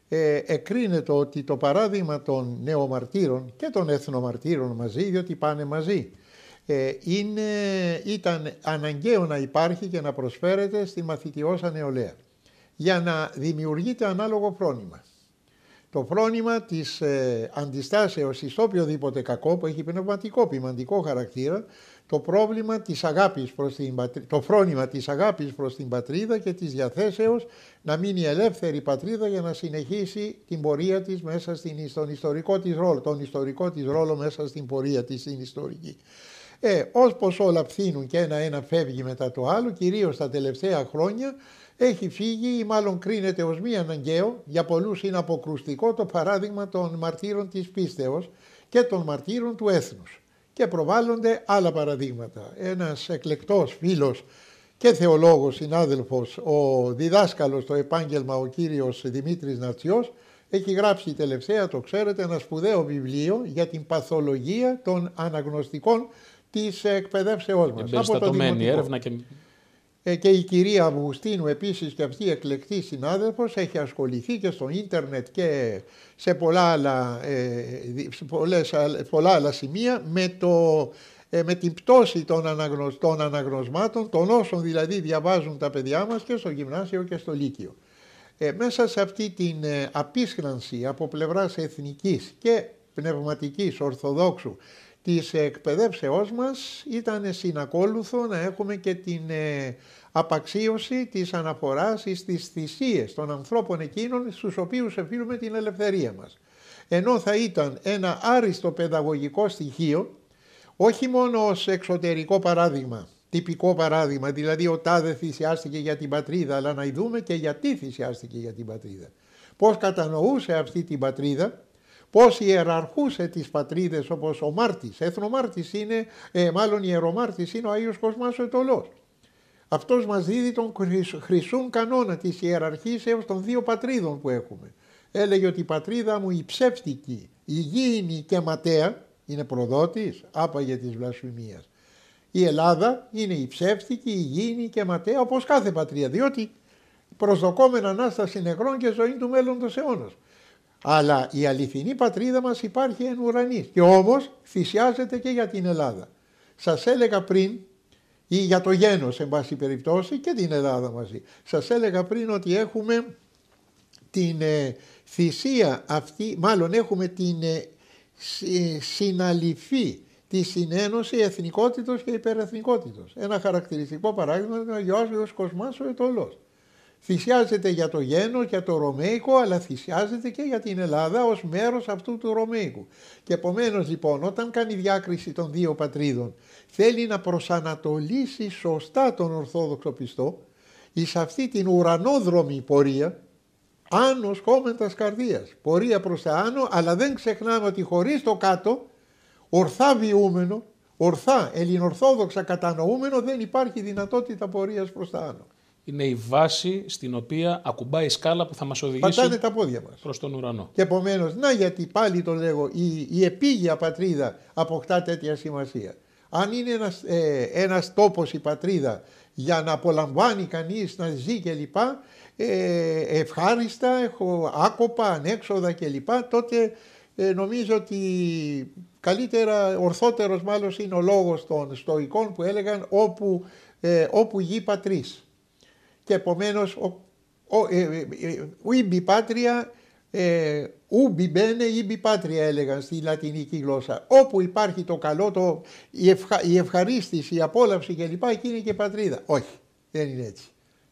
ε, εκρίνεται ότι το παράδειγμα των νεομαρτύρων και των εθνομαρτύρων μαζί, διότι πάνε μαζί, ε, είναι, ήταν αναγκαίο να υπάρχει και να προσφέρεται στη μαθητιώσα νεολαία για να δημιουργείται ανάλογο πρόνημα το φρόνημα της ε, αντιστάσεως εις οποιοδήποτε κακό που έχει πνευματικό, ποιμαντικό χαρακτήρα, το, πρόβλημα της αγάπης προς την το την πατρίδα και της διαθέσεως να μείνει ελεύθερη η πατρίδα για να συνεχίσει την πορεία της μέσα στην, στον ιστορικό της ρόλο, τον ιστορικό της ρόλο μέσα στην πορεία της στην ιστορική. Ε, ως όλα πθύνουν και ένα-ένα φεύγει μετά το άλλο, κυρίως τα τελευταία χρόνια, έχει φύγει ή μάλλον κρίνεται ως μη αναγκαίο, για πολλούς είναι αποκρουστικό το παράδειγμα των μαρτύρων της πίστεως και των μαρτύρων του έθνους. Και προβάλλονται άλλα παραδείγματα. Ένας εκλεκτός φίλος και θεολόγος συνάδελφος, ο διδάσκαλος το επάγγελμα ο κύριος Δημήτρης Νατσιός, έχει γράψει τελευταία, το ξέρετε, ένα σπουδαίο βιβλίο για την παθολογία των αναγνωστικών της εκπαιδεύσεώς μας. Εμπεριστατωμένη έρευνα και ε, και η κυρία Αυγουστίνου επίσης και αυτή η εκλεκτή συνάδελφος έχει ασχοληθεί και στο ίντερνετ και σε πολλά άλλα, ε, πολλές, πολλά άλλα σημεία με, το, ε, την πτώση των, αναγνωσμάτων, των όσων δηλαδή διαβάζουν τα παιδιά μας και στο γυμνάσιο και στο λύκειο. Ε, μέσα σε αυτή την απίσχνανση από πλευράς εθνικής και πνευματικής Ορθοδόξου της εκπαιδεύσεώς μας ήταν συνακόλουθο να έχουμε και την ε, απαξίωση της αναφοράς στις θυσίες των ανθρώπων εκείνων στους οποίους εφείλουμε την ελευθερία μας. Ενώ θα ήταν ένα άριστο παιδαγωγικό στοιχείο, όχι μόνο ως εξωτερικό παράδειγμα, τυπικό παράδειγμα, δηλαδή ο τάδε θυσιάστηκε για την πατρίδα, αλλά να δούμε και γιατί θυσιάστηκε για την πατρίδα. Πώς κατανοούσε αυτή την πατρίδα πώς ιεραρχούσε τις πατρίδες όπως ο Μάρτης, εθνομάρτης είναι, ε, μάλλον ιερομάρτης είναι ο Άγιος Κοσμάς ο Ετωλός. Αυτός μας δίδει τον χρυσούν κανόνα της ιεραρχής έως των δύο πατρίδων που έχουμε. Έλεγε ότι η πατρίδα μου η ψεύτικη, η γήινη και ματέα, είναι προδότης, άπαγε της βλασφημίας. Η Ελλάδα είναι η ψεύτικη, η γήινη και ματέα όπως κάθε πατρίδα, διότι προσδοκόμενα ανάσταση νεκρών και ζωή του μέλλοντος αιώνας. Αλλά η αληθινή πατρίδα μας υπάρχει εν ουρανή και όμως θυσιάζεται και για την Ελλάδα. Σας έλεγα πριν, ή για το γένος εν πάση περιπτώσει και την Ελλάδα μαζί, σας έλεγα πριν ότι έχουμε την ε, θυσία αυτή, μάλλον έχουμε την ε, συναλυφή, τη συνένωση εθνικότητος και υπερεθνικότητος. Ένα χαρακτηριστικό παράδειγμα είναι ο Γιώργος Κοσμάς ο Ετωλός θυσιάζεται για το γένος, για το Ρωμαϊκό, αλλά θυσιάζεται και για την Ελλάδα ως μέρος αυτού του Ρωμαϊκού. Και επομένως λοιπόν όταν κάνει διάκριση των δύο πατρίδων θέλει να προσανατολίσει σωστά τον Ορθόδοξο πιστό εις αυτή την ουρανόδρομη πορεία, άνω κόμμεντας καρδίας, πορεία προς τα άνω, αλλά δεν ξεχνάμε ότι χωρίς το κάτω, ορθά βιούμενο, ορθά ελληνορθόδοξα κατανοούμενο, δεν υπάρχει δυνατότητα πορείας προς τα άνω είναι η βάση στην οποία ακουμπάει η σκάλα που θα μας οδηγήσει Πατάτε τα πόδια μας προς τον ουρανό. Και επομένως, να γιατί πάλι το λέγω, η, η επίγεια πατρίδα αποκτά τέτοια σημασία. Αν είναι ένας, ε, τόπος η πατρίδα για να απολαμβάνει κανείς, να ζει κλπ, ε, ευχάριστα, έχω άκοπα, ανέξοδα κλπ, τότε ε, νομίζω ότι καλύτερα, ορθότερος μάλλον είναι ο λόγος των στοικών που έλεγαν όπου, ε, όπου γη πατρίς και επομένως ο, ο, ε, πάτρια, ούμπι μπένε, ήμπι πάτρια έλεγαν στη λατινική γλώσσα. Όπου υπάρχει το καλό, το, η, η ευχαρίστηση, η απόλαυση κλπ. εκεί είναι και πατρίδα. Όχι, δεν είναι έτσι.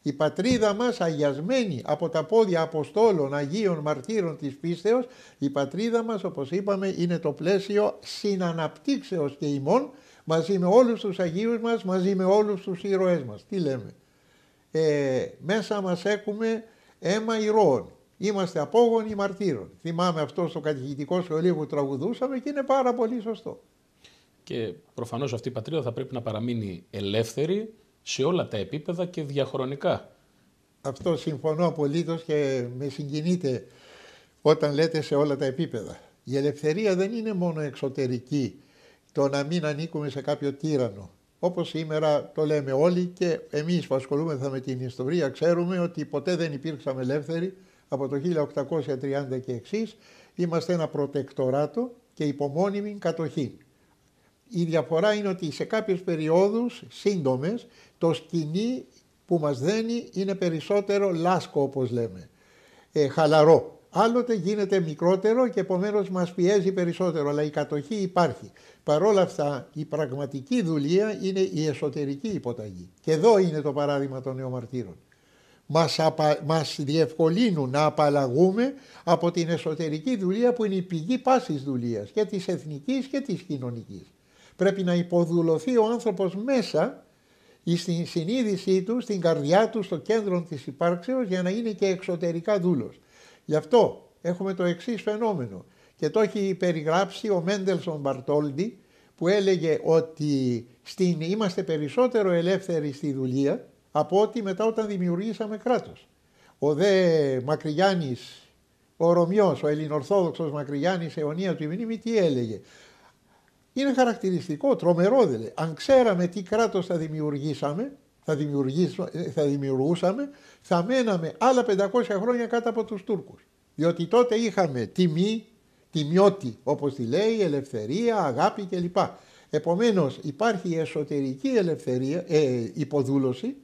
Η πατρίδα μας αγιασμένη από τα πόδια Αποστόλων, Αγίων Μαρτύρων της πίστεως, η πατρίδα μας όπως είπαμε είναι το πλαίσιο συναναπτύξεως και ημών μαζί με όλους τους Αγίους μας, μαζί με όλους τους ήρωές μας. Τι λέμε ε, μέσα μας έχουμε αίμα ηρώων. Είμαστε απόγονοι μαρτύρων. Θυμάμαι αυτό στο κατηγητικό σχολείο που τραγουδούσαμε και είναι πάρα πολύ σωστό. Και προφανώς αυτή η πατρίδα θα πρέπει να παραμείνει ελεύθερη σε όλα τα επίπεδα και διαχρονικά. Αυτό συμφωνώ απολύτως και με συγκινείτε όταν λέτε σε όλα τα επίπεδα. Η ελευθερία δεν είναι μόνο εξωτερική, το να μην ανήκουμε σε κάποιο τύρανο. Όπως σήμερα το λέμε όλοι και εμείς που ασχολούμεθα με την ιστορία ξέρουμε ότι ποτέ δεν υπήρξαμε ελεύθεροι από το 1830 και εξής. Είμαστε ένα προτεκτοράτο και υπομόνιμη κατοχή. Η διαφορά είναι ότι σε κάποιες περιόδους σύντομες το σκηνή που μας δένει είναι περισσότερο λάσκο όπως λέμε, ε, χαλαρό άλλοτε γίνεται μικρότερο και επομένως μας πιέζει περισσότερο, αλλά η κατοχή υπάρχει. Παρ' όλα αυτά η πραγματική δουλεία είναι η εσωτερική υποταγή. Και εδώ είναι το παράδειγμα των νεομαρτύρων. Μας, απα... μας διευκολύνουν να απαλλαγούμε από την εσωτερική δουλεία που είναι η πηγή πάσης δουλείας και της εθνικής και της κοινωνικής. Πρέπει να υποδουλωθεί ο άνθρωπος μέσα στην συνείδησή του, στην καρδιά του, στο κέντρο της υπάρξεως για να είναι και εξωτερικά δούλος. Γι' αυτό έχουμε το εξής φαινόμενο και το έχει περιγράψει ο Μέντελσον Μπαρτόλντι που έλεγε ότι στην, είμαστε περισσότερο ελεύθεροι στη δουλεία από ότι μετά όταν δημιουργήσαμε κράτος. Ο δε Μακρυγιάννης, ο Ρωμιός, ο Ελληνορθόδοξος Μακρυγιάννης, αιωνία του μνήμη, τι έλεγε. Είναι χαρακτηριστικό, τρομερό δε. Αν ξέραμε τι κράτος θα δημιουργήσαμε, θα, θα δημιουργούσαμε, θα μέναμε άλλα 500 χρόνια κάτω από τους Τούρκους. Διότι τότε είχαμε τιμή, τιμιότη, όπως τη λέει, ελευθερία, αγάπη κλπ. Επομένως υπάρχει εσωτερική ελευθερία, ε, υποδούλωση,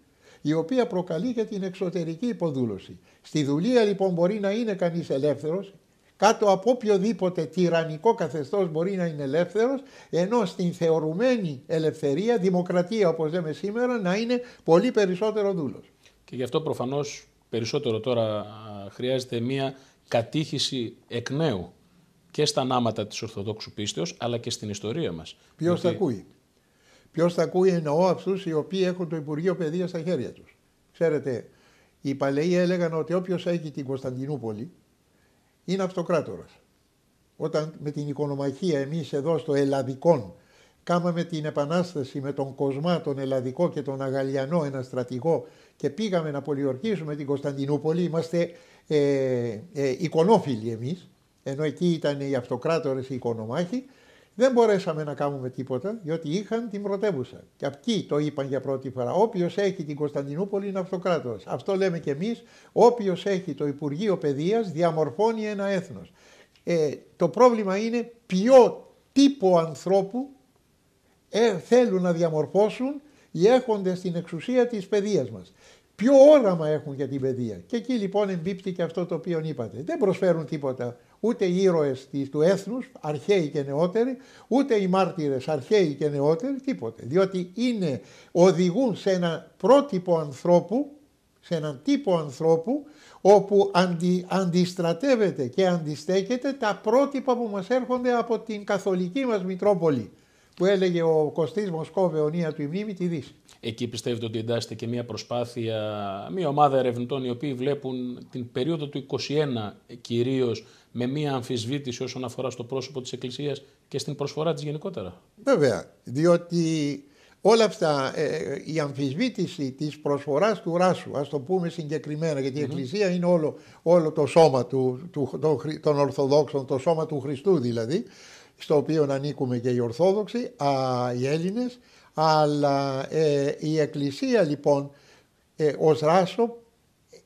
η οποία προκαλεί και την εξωτερική υποδούλωση. Στη δουλεία λοιπόν μπορεί να είναι κανείς ελεύθερος, κάτω από οποιοδήποτε τυραννικό καθεστώς μπορεί να είναι ελεύθερος, ενώ στην θεωρουμένη ελευθερία, δημοκρατία όπως λέμε σήμερα, να είναι πολύ περισσότερο δούλος. Και γι' αυτό προφανώς περισσότερο τώρα χρειάζεται μια κατήχηση εκ νέου και στα νάματα της Ορθοδόξου πίστεως, αλλά και στην ιστορία μας. Ποιος Γιατί... τα ακούει. Ποιος θα ακούει εννοώ αυτούς οι οποίοι έχουν το Υπουργείο Παιδείας στα χέρια τους. Ξέρετε, οι παλαιοί έλεγαν ότι όποιος έχει την Κωνσταντινούπολη, είναι αυτοκράτορας. Όταν με την οικονομαχία εμείς εδώ στο Ελλαδικόν κάμαμε την επανάσταση με τον Κοσμά, τον Ελλαδικό και τον Αγαλιανό, ένα στρατηγό και πήγαμε να πολιορκήσουμε την Κωνσταντινούπολη, είμαστε ε, ε, εμείς, ενώ εκεί ήταν οι αυτοκράτορες οι οικονομάχοι, δεν μπορέσαμε να κάνουμε τίποτα, διότι είχαν την πρωτεύουσα. Και αυτοί το είπαν για πρώτη φορά. Όποιος έχει την Κωνσταντινούπολη είναι αυτοκράτορας. Αυτό λέμε και εμείς. Όποιος έχει το Υπουργείο Παιδείας διαμορφώνει ένα έθνος. Ε, το πρόβλημα είναι ποιο τύπο ανθρώπου ε, θέλουν να διαμορφώσουν οι έχοντες την εξουσία της παιδείας μας. Ποιο όραμα έχουν για την παιδεία. Και εκεί λοιπόν εμπίπτει και αυτό το οποίο είπατε. Δεν προσφέρουν τίποτα ούτε οι ήρωες του έθνους, αρχαίοι και νεότεροι, ούτε οι μάρτυρες, αρχαίοι και νεότεροι, τίποτε. Διότι είναι, οδηγούν σε ένα πρότυπο ανθρώπου, σε έναν τύπο ανθρώπου, όπου αντιστρατεύεται και αντιστέκεται τα πρότυπα που μας έρχονται από την καθολική μας Μητρόπολη, που έλεγε ο Κωστής Μοσκόβεωνία του η τη Δύση. Εκεί πιστεύετε ότι εντάσσεται και μια προσπάθεια, μια ομάδα ερευνητών οι οποίοι βλέπουν την περίοδο του 21 κυρίως με μια αμφισβήτηση όσον αφορά στο πρόσωπο της Εκκλησίας και στην προσφορά της γενικότερα. Βέβαια, διότι όλα αυτά, ε, ε, η αμφισβήτηση της προσφοράς του Ράσου, ας το πούμε συγκεκριμένα, γιατί η Εκκλησία είναι όλο, όλο το σώμα του, του, των, Ορθοδόξων, το σώμα του Χριστού δηλαδή, στο οποίο ανήκουμε και οι Ορθόδοξοι, α, οι Έλληνες, αλλά ε, η Εκκλησία λοιπόν ε, ως ράσο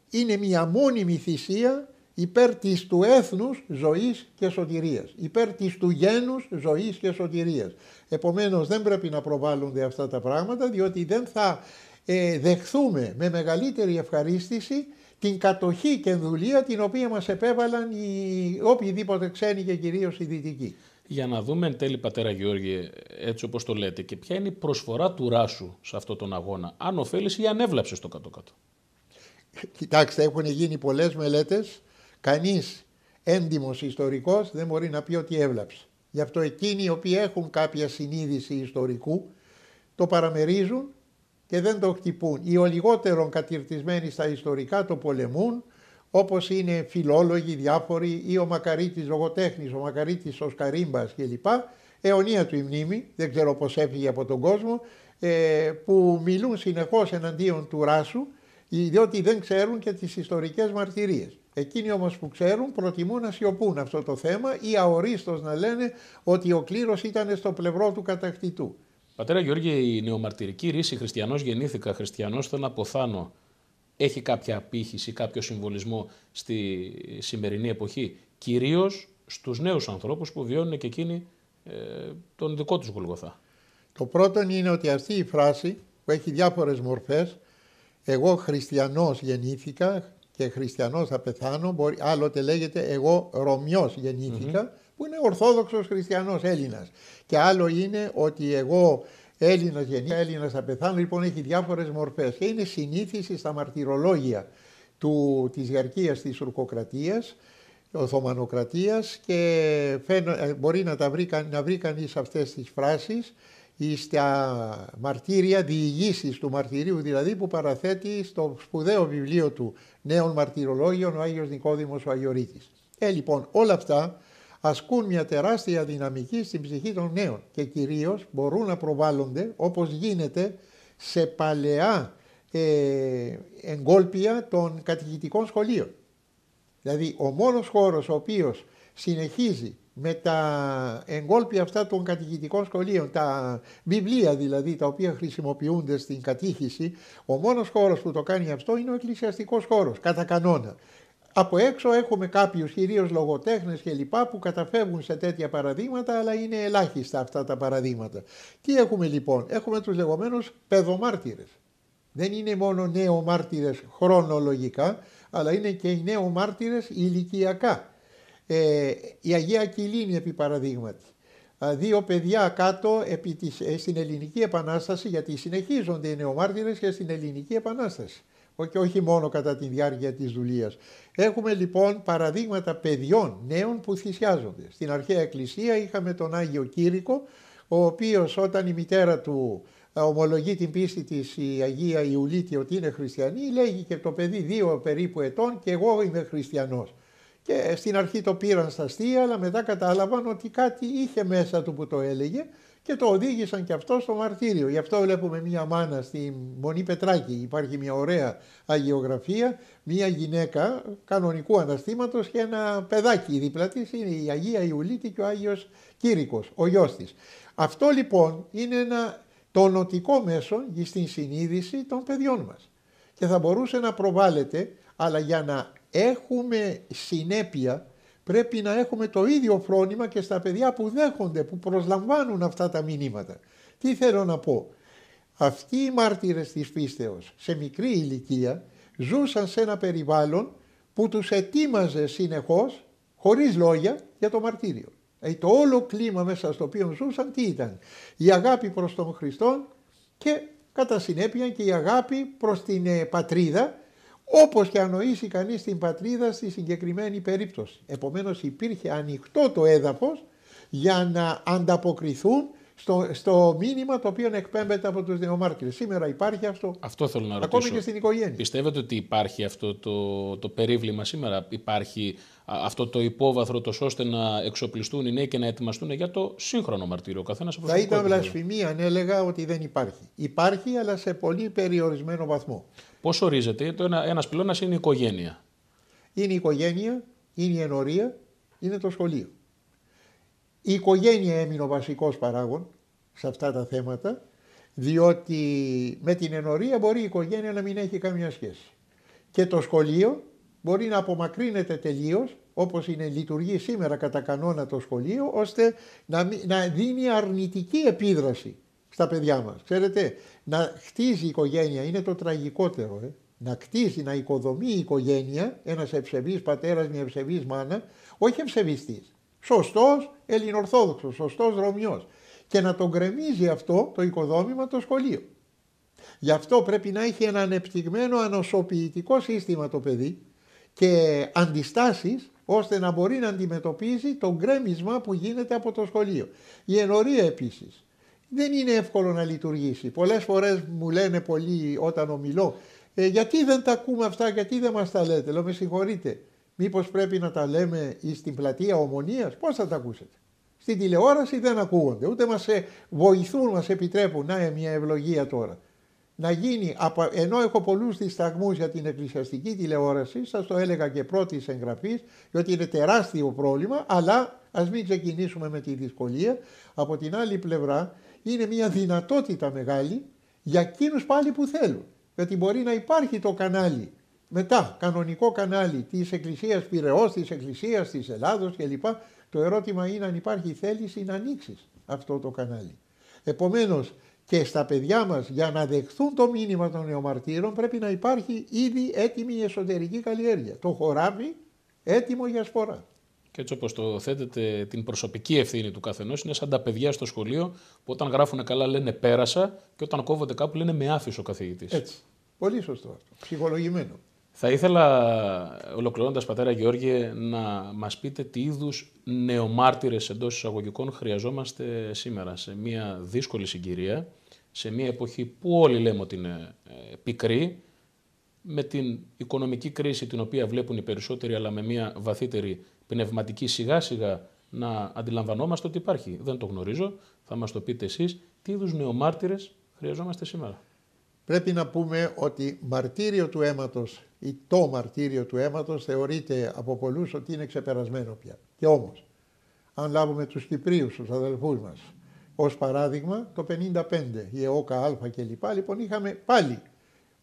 είναι μια μόνιμη θυσία υπέρ της του έθνους ζωής και σωτηρίας, υπέρ της του γένους ζωής και σωτηρίας. Επομένως δεν πρέπει να προβάλλονται αυτά τα πράγματα διότι δεν θα ε, δεχθούμε με μεγαλύτερη ευχαρίστηση την κατοχή και δουλεία την οποία μας επέβαλαν οι, οποιοδήποτε ξένοι και κυρίως οι δυτικοί για να δούμε εν τέλει πατέρα Γιώργη, έτσι όπως το λέτε, και ποια είναι η προσφορά του Ράσου σε αυτόν τον αγώνα, αν ωφέλεις ή αν έβλαψε στο κάτω-κάτω. Κοιτάξτε, έχουν γίνει πολλές μελέτες, κανείς έντιμος ιστορικός δεν μπορεί να πει ότι έβλαψε. Γι' αυτό εκείνοι οι οποίοι έχουν κάποια συνείδηση ιστορικού το παραμερίζουν και δεν το χτυπούν. Οι ο λιγότερο κατηρτισμένοι στα ιστορικά το πολεμούν, όπως είναι φιλόλογοι διάφοροι ή ο Μακαρίτης λογοτέχνης, ο Μακαρίτης ο Σκαρίμπας κλπ. Αιωνία του η μνήμη, δεν ξέρω πώς έφυγε από τον κόσμο, ε, που μιλούν συνεχώς εναντίον του Ράσου, διότι δεν ξέρουν και τις ιστορικές μαρτυρίες. Εκείνοι όμως που ξέρουν προτιμούν να σιωπούν αυτό το θέμα ή αορίστως να λένε ότι ο κλήρος ήταν στο πλευρό του κατακτητού. Πατέρα Γιώργη, η νεομαρτυρική ρίση χριστιανός γεννήθηκα, χριστιανός τον αποθάνω έχει κάποια απήχηση, κάποιο συμβολισμό στη σημερινή εποχή, κυρίως στους νέους ανθρώπους που βιώνουν και εκείνοι ε, τον δικό τους Γολγοθά. Το πρώτο είναι ότι αυτή η φράση που έχει διάφορες μορφές, εγώ χριστιανός γεννήθηκα και χριστιανός θα πεθάνω, μπορεί, άλλοτε λέγεται εγώ Ρωμιός που είναι ορθόδοξος χριστιανός Έλληνας. Και άλλο είναι ότι εγώ Έλληνα γεννή, Έλληνας θα πεθάνει, λοιπόν έχει διάφορες μορφές. Και είναι συνήθιση στα μαρτυρολόγια τη της Γαρκίας της Οθωμανοκρατία Οθωμανοκρατίας και ε, μπορεί να, τα βρει, να βρει κανείς αυτές τις φράσεις στα μαρτύρια διηγήσεις του μαρτυρίου δηλαδή που παραθέτει στο σπουδαίο βιβλίο του νέων μαρτυρολόγιων ο Άγιος Νικόδημος ο Ε, λοιπόν, όλα αυτά ασκούν μια τεράστια δυναμική στην ψυχή των νέων και κυρίως μπορούν να προβάλλονται όπως γίνεται σε παλαιά ε, εγκόλπια των κατηγητικών σχολείων. Δηλαδή ο μόνος χώρος ο οποίος συνεχίζει με τα εγκόλπια αυτά των κατηγητικών σχολείων, τα βιβλία δηλαδή τα οποία χρησιμοποιούνται στην κατήχηση, ο μόνος χώρος που το κάνει αυτό είναι ο εκκλησιαστικός χώρος, κατά κανόνα. Από έξω έχουμε κάποιους κυρίως λογοτέχνες και λοιπά που καταφεύγουν σε τέτοια παραδείγματα αλλά είναι ελάχιστα αυτά τα παραδείγματα. Τι έχουμε λοιπόν, έχουμε τους λεγόμενους παιδομάρτυρες. Δεν είναι μόνο μάρτυρες χρονολογικά αλλά είναι και οι μάρτυρες ηλικιακά. Ε, η Αγία Κιλίνη επί παραδείγματι. Δύο παιδιά κάτω επί της, ε, στην Ελληνική Επανάσταση, γιατί συνεχίζονται οι νεομάρτυρες και στην Ελληνική Επανάσταση και όχι μόνο κατά τη διάρκεια της δουλείας. Έχουμε λοιπόν παραδείγματα παιδιών, νέων που θυσιάζονται. Στην αρχαία εκκλησία είχαμε τον Άγιο Κύρικο, ο οποίος όταν η μητέρα του ε, ομολογεί την πίστη της η Αγία Ιουλίτη ότι είναι χριστιανή, λέγει και το παιδί δύο περίπου ετών και εγώ είμαι χριστιανός. Και στην αρχή το πήραν στα αστεία, αλλά μετά κατάλαβαν ότι κάτι είχε μέσα του που το έλεγε και το οδήγησαν και αυτό στο μαρτύριο. Γι' αυτό βλέπουμε μία μάνα στη Μονή Πετράκη, υπάρχει μια ωραία αγιογραφία, μία γυναίκα κανονικού αναστήματος και ένα παιδάκι δίπλα είναι η Αγία Ιουλίτη και ο Άγιος Κύρικος, ο γιος της. Αυτό λοιπόν είναι ένα τονωτικό μέσο στην συνείδηση των παιδιών μας και θα μπορούσε να προβάλλεται, αλλά για να έχουμε συνέπεια πρέπει να έχουμε το ίδιο φρόνημα και στα παιδιά που δέχονται, που προσλαμβάνουν αυτά τα μηνύματα. Τι θέλω να πω. Αυτοί οι μάρτυρες της πίστεως σε μικρή ηλικία ζούσαν σε ένα περιβάλλον που τους ετοίμαζε συνεχώς, χωρίς λόγια, για το μαρτύριο. Ε, το όλο κλίμα μέσα στο οποίο ζούσαν τι ήταν. Η αγάπη προς τον Χριστό και κατά συνέπεια και η αγάπη προς την ε, πατρίδα όπως και ανοήσει κανείς την πατρίδα στη συγκεκριμένη περίπτωση. Επομένως υπήρχε ανοιχτό το έδαφος για να ανταποκριθούν στο, στο μήνυμα το οποίο εκπέμπεται από τους νεομάρτυρες. Σήμερα υπάρχει αυτό. Αυτό θέλω να Ακόμη και στην οικογένεια. Πιστεύετε ότι υπάρχει αυτό το, το περίβλημα σήμερα, υπάρχει αυτό το υπόβαθρο τόσο ώστε να εξοπλιστούν οι νέοι και να ετοιμαστούν για το σύγχρονο μαρτύριο. Θα ήταν βλασφημία αν έλεγα ότι δεν υπάρχει. Υπάρχει αλλά σε πολύ περιορισμένο βαθμό. Πώς ορίζεται, ένα ένας πυλώνας είναι η οικογένεια. Είναι η οικογένεια, είναι η ενορία, είναι το σχολείο. Η οικογένεια έμεινε ο βασικός παράγων σε αυτά τα θέματα, διότι με την ενορία μπορεί η οικογένεια να μην έχει καμία σχέση. Και το σχολείο μπορεί να απομακρύνεται τελείως, όπως είναι, λειτουργεί σήμερα κατά κανόνα το σχολείο, ώστε να, να δίνει αρνητική επίδραση στα παιδιά μας. Ξέρετε, να χτίζει η οικογένεια είναι το τραγικότερο. Ε. Να χτίζει, να οικοδομεί η οικογένεια, ένας ευσεβής πατέρας, μια ευσεβής μάνα, όχι ευσεβιστής, Σωστός ελληνορθόδοξος, σωστό Ρωμιός. Και να τον κρεμίζει αυτό το οικοδόμημα το σχολείο. Γι' αυτό πρέπει να έχει ένα ανεπτυγμένο ανοσοποιητικό σύστημα το παιδί και αντιστάσεις ώστε να μπορεί να αντιμετωπίζει το γκρέμισμα που γίνεται από το σχολείο. Η ενορία επίσης δεν είναι εύκολο να λειτουργήσει. Πολλές φορές μου λένε πολλοί όταν ομιλώ, ε, γιατί δεν τα ακούμε αυτά, γιατί δεν μας τα λέτε. Λέω, με συγχωρείτε, μήπως πρέπει να τα λέμε στην πλατεία ομονίας, πώς θα τα ακούσετε. Στην τηλεόραση δεν ακούγονται, ούτε μας βοηθούν, μας επιτρέπουν. Να, ε, μια ευλογία τώρα. Να γίνει, ενώ έχω πολλούς δισταγμούς για την εκκλησιαστική τηλεόραση, σας το έλεγα και πρώτης εγγραφής Διότι είναι τεράστιο πρόβλημα, αλλά ας μην ξεκινήσουμε με τη δυσκολία. Από την άλλη πλευρά, είναι μια δυνατότητα μεγάλη για εκείνους πάλι που θέλουν. Γιατί μπορεί να υπάρχει το κανάλι μετά, κανονικό κανάλι της Εκκλησίας Πυραιός, της Εκκλησίας της Ελλάδος κλπ. Το ερώτημα είναι αν υπάρχει θέληση να ανοίξεις αυτό το κανάλι. Επομένως και στα παιδιά μας για να δεχθούν το μήνυμα των νεομαρτύρων πρέπει να υπάρχει ήδη έτοιμη η εσωτερική καλλιέργεια. Το χωράβι έτοιμο για σπορά και έτσι όπως το θέτετε, την προσωπική ευθύνη του καθενός είναι σαν τα παιδιά στο σχολείο που όταν γράφουν καλά λένε πέρασα και όταν κόβονται κάπου λένε με άφησε ο καθηγητής. Έτσι. Πολύ σωστό αυτό. Ψυχολογημένο. Θα ήθελα, ολοκληρώνοντας, πατέρα Γεώργιε, να μας πείτε τι είδους νεομάρτυρες εντός εισαγωγικών χρειαζόμαστε σήμερα σε μια δύσκολη συγκυρία, σε μια εποχή που όλοι λέμε ότι είναι ε, πικρή, με την οικονομική κρίση την οποία βλέπουν οι περισσότεροι, αλλά με μια βαθύτερη πνευματική σιγά σιγά να αντιλαμβανόμαστε ότι υπάρχει. Δεν το γνωρίζω, θα μας το πείτε εσείς τι είδους νεομάρτυρες χρειαζόμαστε σήμερα. Πρέπει να πούμε ότι μαρτύριο του αίματος ή το μαρτύριο του αίματος θεωρείται από πολλούς ότι είναι ξεπερασμένο πια. Και όμως, αν λάβουμε τους κυπρίους τους αδελφούς μας. Ως παράδειγμα το 55, η ΕΟΚΑ Α κλπ. Λοιπόν είχαμε πάλι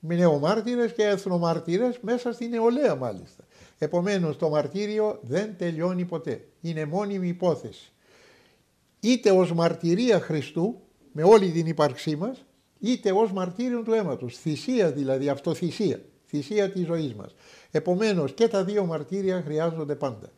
νεομάρτυρε και εθνομάρτυρες μέσα στην νεολαία μάλιστα. Επομένως το μαρτύριο δεν τελειώνει ποτέ. Είναι μόνιμη υπόθεση. Είτε ως μαρτυρία Χριστού με όλη την ύπαρξή μας, είτε ως μαρτύριο του αίματος. Θυσία δηλαδή, αυτοθυσία. Θυσία της ζωής μας. Επομένως και τα δύο μαρτύρια χρειάζονται πάντα.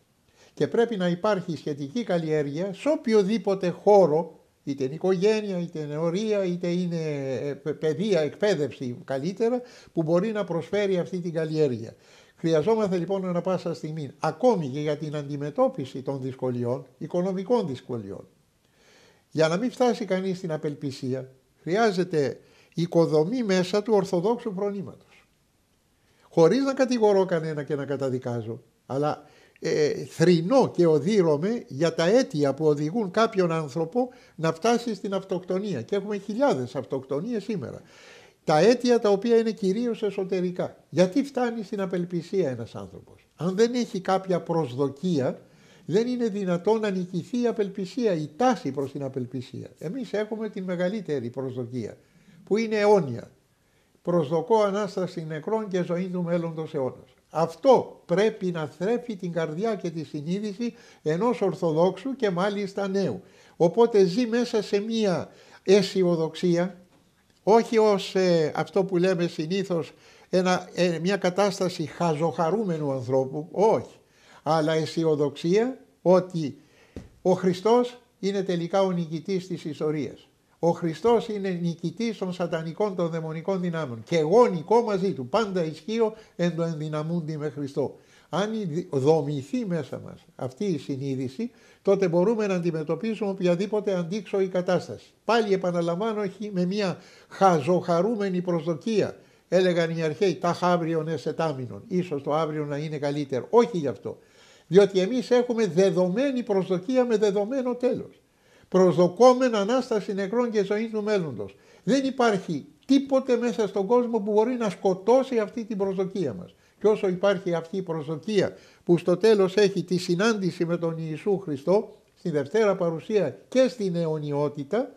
Και πρέπει να υπάρχει σχετική καλλιέργεια σε οποιοδήποτε χώρο είτε είναι οικογένεια, είτε είναι είτε είναι ε, παιδεία, εκπαίδευση καλύτερα, που μπορεί να προσφέρει αυτή την καλλιέργεια. Χρειαζόμαστε λοιπόν ένα πάσα στιγμή, ακόμη και για την αντιμετώπιση των δυσκολιών, οικονομικών δυσκολιών. Για να μην φτάσει κανείς στην απελπισία, χρειάζεται οικοδομή μέσα του ορθοδόξου φρονήματος. Χωρίς να κατηγορώ κανένα και να καταδικάζω, αλλά ε, θρηνώ και οδύρωμαι για τα αίτια που οδηγούν κάποιον άνθρωπο να φτάσει στην αυτοκτονία. Και έχουμε χιλιάδες αυτοκτονίες σήμερα τα αίτια τα οποία είναι κυρίως εσωτερικά. Γιατί φτάνει στην απελπισία ένας άνθρωπος. Αν δεν έχει κάποια προσδοκία, δεν είναι δυνατόν να νικηθεί η απελπισία, η τάση προς την απελπισία. Εμείς έχουμε την μεγαλύτερη προσδοκία, που είναι αιώνια. Προσδοκώ Ανάσταση νεκρών και ζωή του μέλλοντος αιώνας. Αυτό πρέπει να θρέφει την καρδιά και τη συνείδηση ενός Ορθοδόξου και μάλιστα νέου. Οπότε ζει μέσα σε μία αισιοδοξία, όχι ως ε, αυτό που λέμε συνήθως ένα, ε, μια κατάσταση χαζοχαρούμενου ανθρώπου, όχι, αλλά αισιοδοξία ότι ο Χριστός είναι τελικά ο νικητής της ιστορίας. Ο Χριστός είναι νικητής των σατανικών των δαιμονικών δυνάμεων και εγώ νικώ μαζί του, πάντα ισχύω εν το ενδυναμούντι με Χριστό. Αν δομηθεί μέσα μας αυτή η συνείδηση, τότε μπορούμε να αντιμετωπίσουμε οποιαδήποτε αντίξωη κατάσταση. Πάλι επαναλαμβάνω με μια χαζοχαρούμενη προσδοκία. Έλεγαν οι αρχαίοι, τα σε τάμινον», ίσως το αύριο να είναι καλύτερο. Όχι γι' αυτό. Διότι εμείς έχουμε δεδομένη προσδοκία με δεδομένο τέλος. Προσδοκόμενη ανάσταση νεκρών και ζωής του μέλλοντος. Δεν υπάρχει τίποτε μέσα στον κόσμο που μπορεί να σκοτώσει αυτή την προσδοκία μας. Και όσο υπάρχει αυτή η προσδοκία που στο τέλος έχει τη συνάντηση με τον Ιησού Χριστό, στη Δευτέρα Παρουσία και στην αιωνιότητα,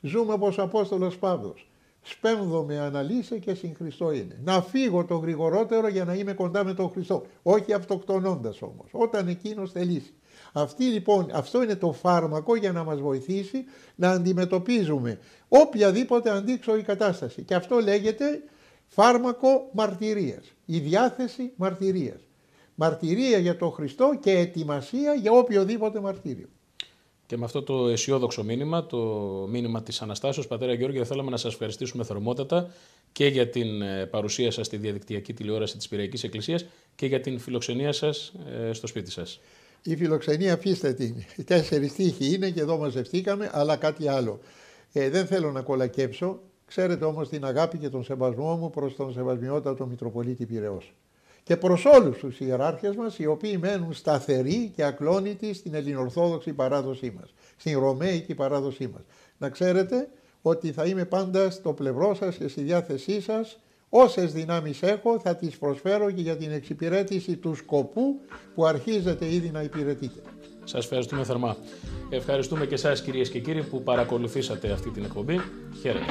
ζούμε όπως Απόστολος Παύλος. σπέμδομε με αναλύσε και συν Χριστό είναι. Να φύγω το γρηγορότερο για να είμαι κοντά με τον Χριστό. Όχι αυτοκτονώντας όμως, όταν εκείνος θελήσει. Αυτή λοιπόν, αυτό είναι το φάρμακο για να μας βοηθήσει να αντιμετωπίζουμε οποιαδήποτε αντίξωη κατάσταση. Και αυτό λέγεται Φάρμακο μαρτυρίας. Η διάθεση μαρτυρίας. Μαρτυρία για τον Χριστό και ετοιμασία για οποιοδήποτε μαρτύριο. Και με αυτό το αισιόδοξο μήνυμα, το μήνυμα της Αναστάσεως, Πατέρα Γιώργη, θέλαμε να σας ευχαριστήσουμε θερμότατα και για την ε, παρουσία σας στη διαδικτυακή τηλεόραση της Πυριακής Εκκλησίας και για την φιλοξενία σας ε, στο σπίτι σας. Η φιλοξενία αφήστε την. Οι τέσσερις τύχοι είναι και εδώ μαζευτήκαμε, αλλά κάτι άλλο. Ε, δεν θέλω να κολακέψω, Ξέρετε όμως την αγάπη και τον σεβασμό μου προς τον Σεβασμιότατο Μητροπολίτη Πυραιός και προς όλους τους ιεράρχες μας οι οποίοι μένουν σταθεροί και ακλόνητοι στην ελληνορθόδοξη παράδοσή μας, στην ρωμαϊκή παράδοσή μας. Να ξέρετε ότι θα είμαι πάντα στο πλευρό σας και στη διάθεσή σας όσες δυνάμεις έχω θα τις προσφέρω και για την εξυπηρέτηση του σκοπού που αρχίζετε ήδη να υπηρετείτε. Σας ευχαριστούμε θερμά. Ευχαριστούμε και εσάς κυρίες και κύριοι που παρακολουθήσατε αυτή την εκπομπή. Χαίρετε.